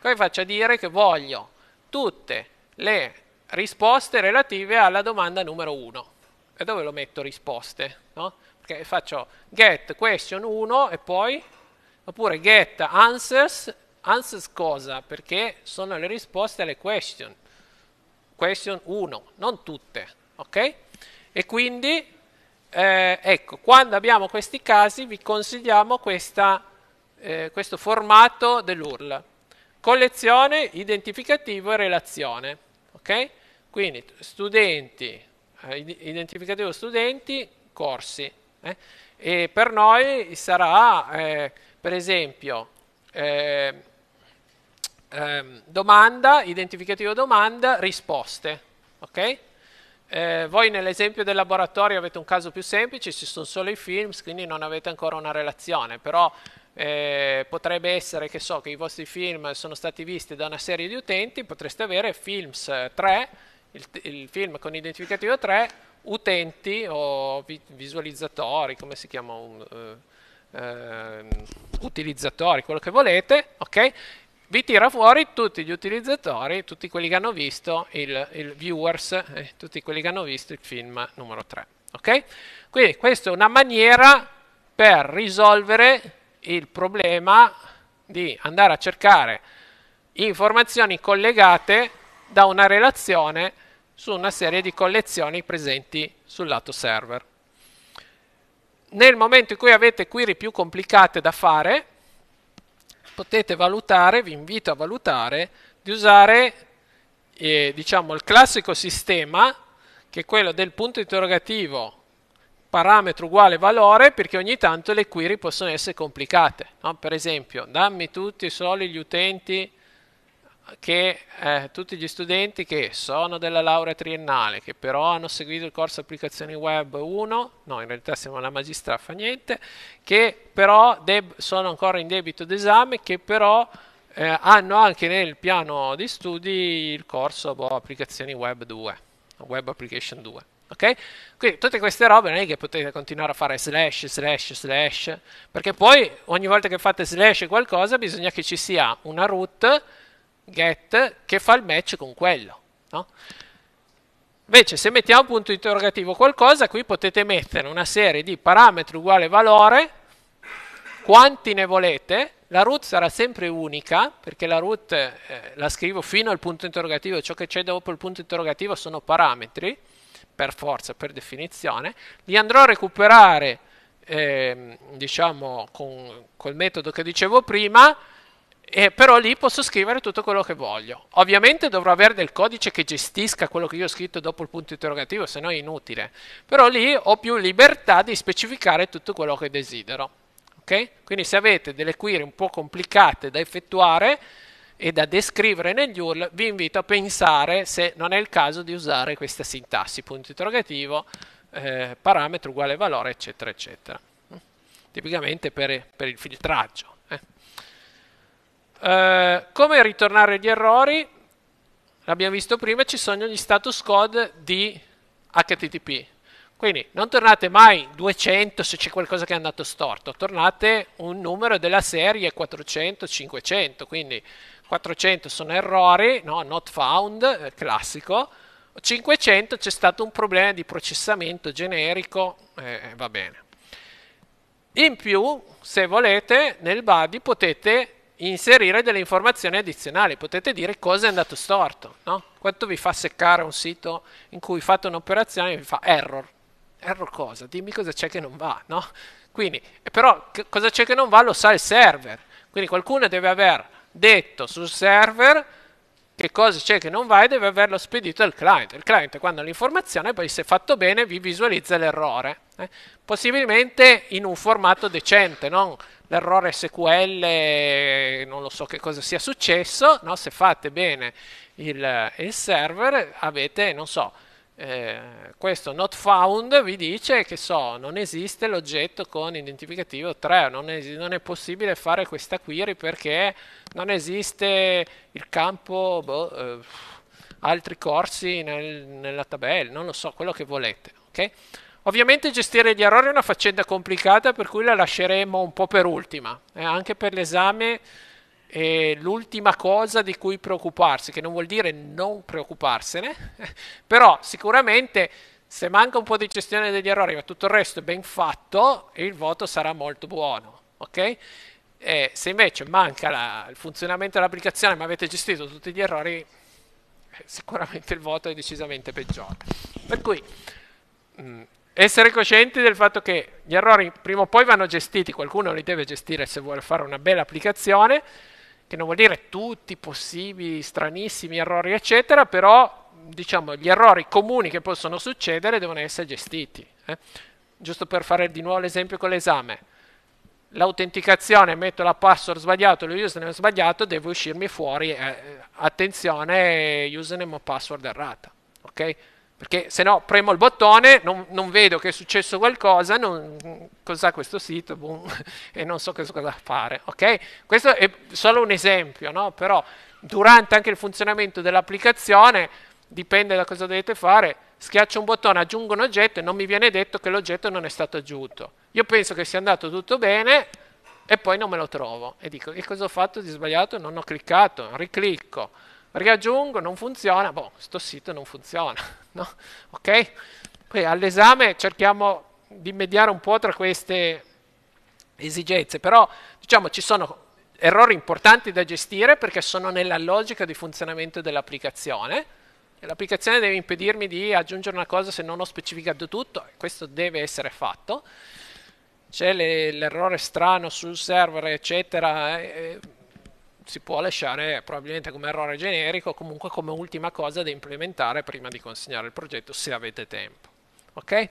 Come faccio a dire che voglio tutte le risposte relative alla domanda numero 1? E dove lo metto risposte? No? Perché faccio get question 1 e poi, oppure get answers Answers cosa? Perché sono le risposte alle question. Question 1, non tutte, ok? E quindi, eh, ecco, quando abbiamo questi casi vi consigliamo questa, eh, questo formato dell'URL. Collezione, identificativo e relazione, ok? Quindi studenti, eh, identificativo studenti, corsi. Eh? E per noi sarà, eh, per esempio, eh, eh, domanda, identificativo domanda, risposte. Okay? Eh, voi nell'esempio del laboratorio avete un caso più semplice, ci sono solo i films, quindi non avete ancora una relazione, però eh, potrebbe essere che so che i vostri film sono stati visti da una serie di utenti, potreste avere films 3, eh, il, il film con identificativo 3, utenti o vi, visualizzatori, come si chiama? Un, uh, utilizzatori, quello che volete, ok? vi tira fuori tutti gli utilizzatori, tutti quelli che hanno visto il, il viewers, eh, tutti quelli che hanno visto il film numero 3. Okay? Quindi questa è una maniera per risolvere il problema di andare a cercare informazioni collegate da una relazione su una serie di collezioni presenti sul lato server. Nel momento in cui avete query più complicate da fare, potete valutare, vi invito a valutare, di usare eh, diciamo, il classico sistema che è quello del punto interrogativo parametro uguale valore perché ogni tanto le query possono essere complicate. No? Per esempio, dammi tutti soli gli utenti che eh, tutti gli studenti che sono della laurea triennale, che però hanno seguito il corso applicazioni web 1, no in realtà siamo alla magistra, fa niente, che però sono ancora in debito d'esame, che però eh, hanno anche nel piano di studi il corso boh, applicazioni web 2, web application 2. Okay? Quindi tutte queste robe non è che potete continuare a fare slash, slash, slash, perché poi ogni volta che fate slash qualcosa bisogna che ci sia una root get che fa il match con quello. No? Invece se mettiamo punto interrogativo qualcosa, qui potete mettere una serie di parametri uguale valore, quanti ne volete, la root sarà sempre unica, perché la root eh, la scrivo fino al punto interrogativo, ciò che c'è dopo il punto interrogativo sono parametri, per forza, per definizione, li andrò a recuperare eh, diciamo con, col metodo che dicevo prima, e eh, però lì posso scrivere tutto quello che voglio. Ovviamente dovrò avere del codice che gestisca quello che io ho scritto dopo il punto interrogativo, se no è inutile. Però lì ho più libertà di specificare tutto quello che desidero. Okay? Quindi se avete delle query un po' complicate da effettuare e da descrivere negli URL, vi invito a pensare se non è il caso di usare questa sintassi, punto interrogativo, eh, parametro uguale valore, eccetera, eccetera. Tipicamente per, per il filtraggio. Eh, come ritornare gli errori? L'abbiamo visto prima, ci sono gli status code di HTTP. Quindi non tornate mai 200 se c'è qualcosa che è andato storto, tornate un numero della serie 400-500, quindi 400 sono errori, no? not found, eh, classico, 500 c'è stato un problema di processamento generico, eh, eh, va bene. In più, se volete, nel body potete inserire delle informazioni addizionali, potete dire cosa è andato storto, no? Quanto vi fa seccare un sito in cui fate un'operazione e vi fa error? Error cosa? Dimmi cosa c'è che non va, no? Quindi, però cosa c'è che non va lo sa il server, quindi qualcuno deve aver detto sul server che cosa c'è che non va e deve averlo spedito al client. Il client quando ha l'informazione poi se fatto bene vi visualizza l'errore, eh? possibilmente in un formato decente, non l'errore SQL, non lo so che cosa sia successo, no? se fate bene il, il server avete, non so, eh, questo not found vi dice che so, non esiste l'oggetto con identificativo 3, non, es- non, è possibile fare questa query perché non esiste il campo boh, eh, altri corsi nel, nella tabella, non lo so, quello che volete. Okay? Ovviamente gestire gli errori è una faccenda complicata per cui la lasceremo un po' per ultima, eh, anche per l'esame è l'ultima cosa di cui preoccuparsi, che non vuol dire non preoccuparsene, (laughs) però sicuramente se manca un po' di gestione degli errori, ma tutto il resto è ben fatto, il voto sarà molto buono. Okay? E se invece manca la, il funzionamento dell'applicazione, ma avete gestito tutti gli errori, eh, sicuramente il voto è decisamente peggiore. Per cui mh, mm, essere coscienti del fatto che gli errori prima o poi vanno gestiti, qualcuno li deve gestire se vuole fare una bella applicazione che non vuol dire tutti i possibili stranissimi errori, eccetera, però diciamo gli errori comuni che possono succedere devono essere gestiti. Eh? Giusto per fare di nuovo l'esempio con l'esame. L'autenticazione, metto la password sbagliata, lo username sbagliato, devo uscirmi fuori, eh, attenzione, username o password errata. Okay? perché se no premo il bottone, non, non vedo che è successo qualcosa, non, cos'ha questo sito, boom, (laughs) e non so cosa fare, ok? Questo è solo un esempio, no? Però durante anche il funzionamento dell'applicazione, dipende da cosa dovete fare, schiaccio un bottone, aggiungo un oggetto e non mi viene detto che l'oggetto non è stato aggiunto. Io penso che sia andato tutto bene e poi non me lo trovo e dico che cosa ho fatto di sbagliato? Non ho cliccato, riclicco, riaggiungo, non funziona, boh, sto sito non funziona no? Ok? Poi all'esame cerchiamo di mediare un po' tra queste esigenze, però diciamo ci sono errori importanti da gestire perché sono nella logica di funzionamento dell'applicazione. L'applicazione deve impedirmi di aggiungere una cosa se non ho specificato tutto, questo deve essere fatto. C'è l'errore strano sul server, eccetera. Eh, eh si può lasciare probabilmente come errore generico, comunque come ultima cosa da implementare prima di consegnare il progetto se avete tempo. Ok?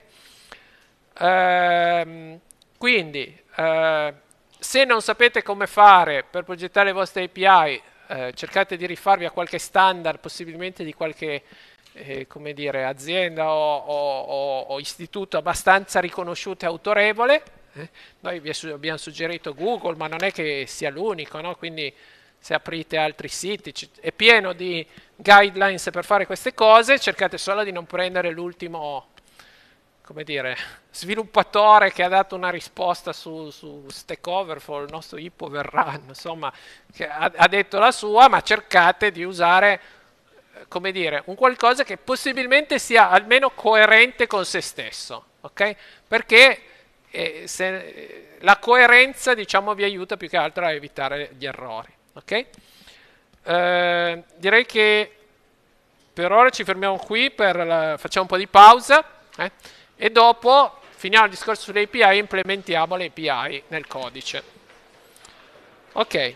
Ehm, quindi, eh, se non sapete come fare per progettare le vostre API, eh, cercate di rifarvi a qualche standard, possibilmente di qualche eh, come dire, azienda o, o, o, istituto abbastanza riconosciuto e autorevole. Eh. Noi vi abbiamo suggerito Google, ma non è che sia l'unico, no? quindi se aprite altri siti, è pieno di guidelines per fare queste cose, cercate solo di non prendere l'ultimo come dire, sviluppatore che ha dato una risposta su, su Stack Overflow, il nostro Hippo Verran, insomma, che ha, ha detto la sua, ma cercate di usare, come dire, un qualcosa che possibilmente sia almeno coerente con se stesso, ok? Perché eh, se, la coerenza, diciamo, vi aiuta più che altro a evitare gli errori. Okay? Eh, direi che per ora ci fermiamo qui, la, facciamo un po' di pausa eh? e dopo finiamo il discorso sulle API e implementiamo le API nel codice. Ok.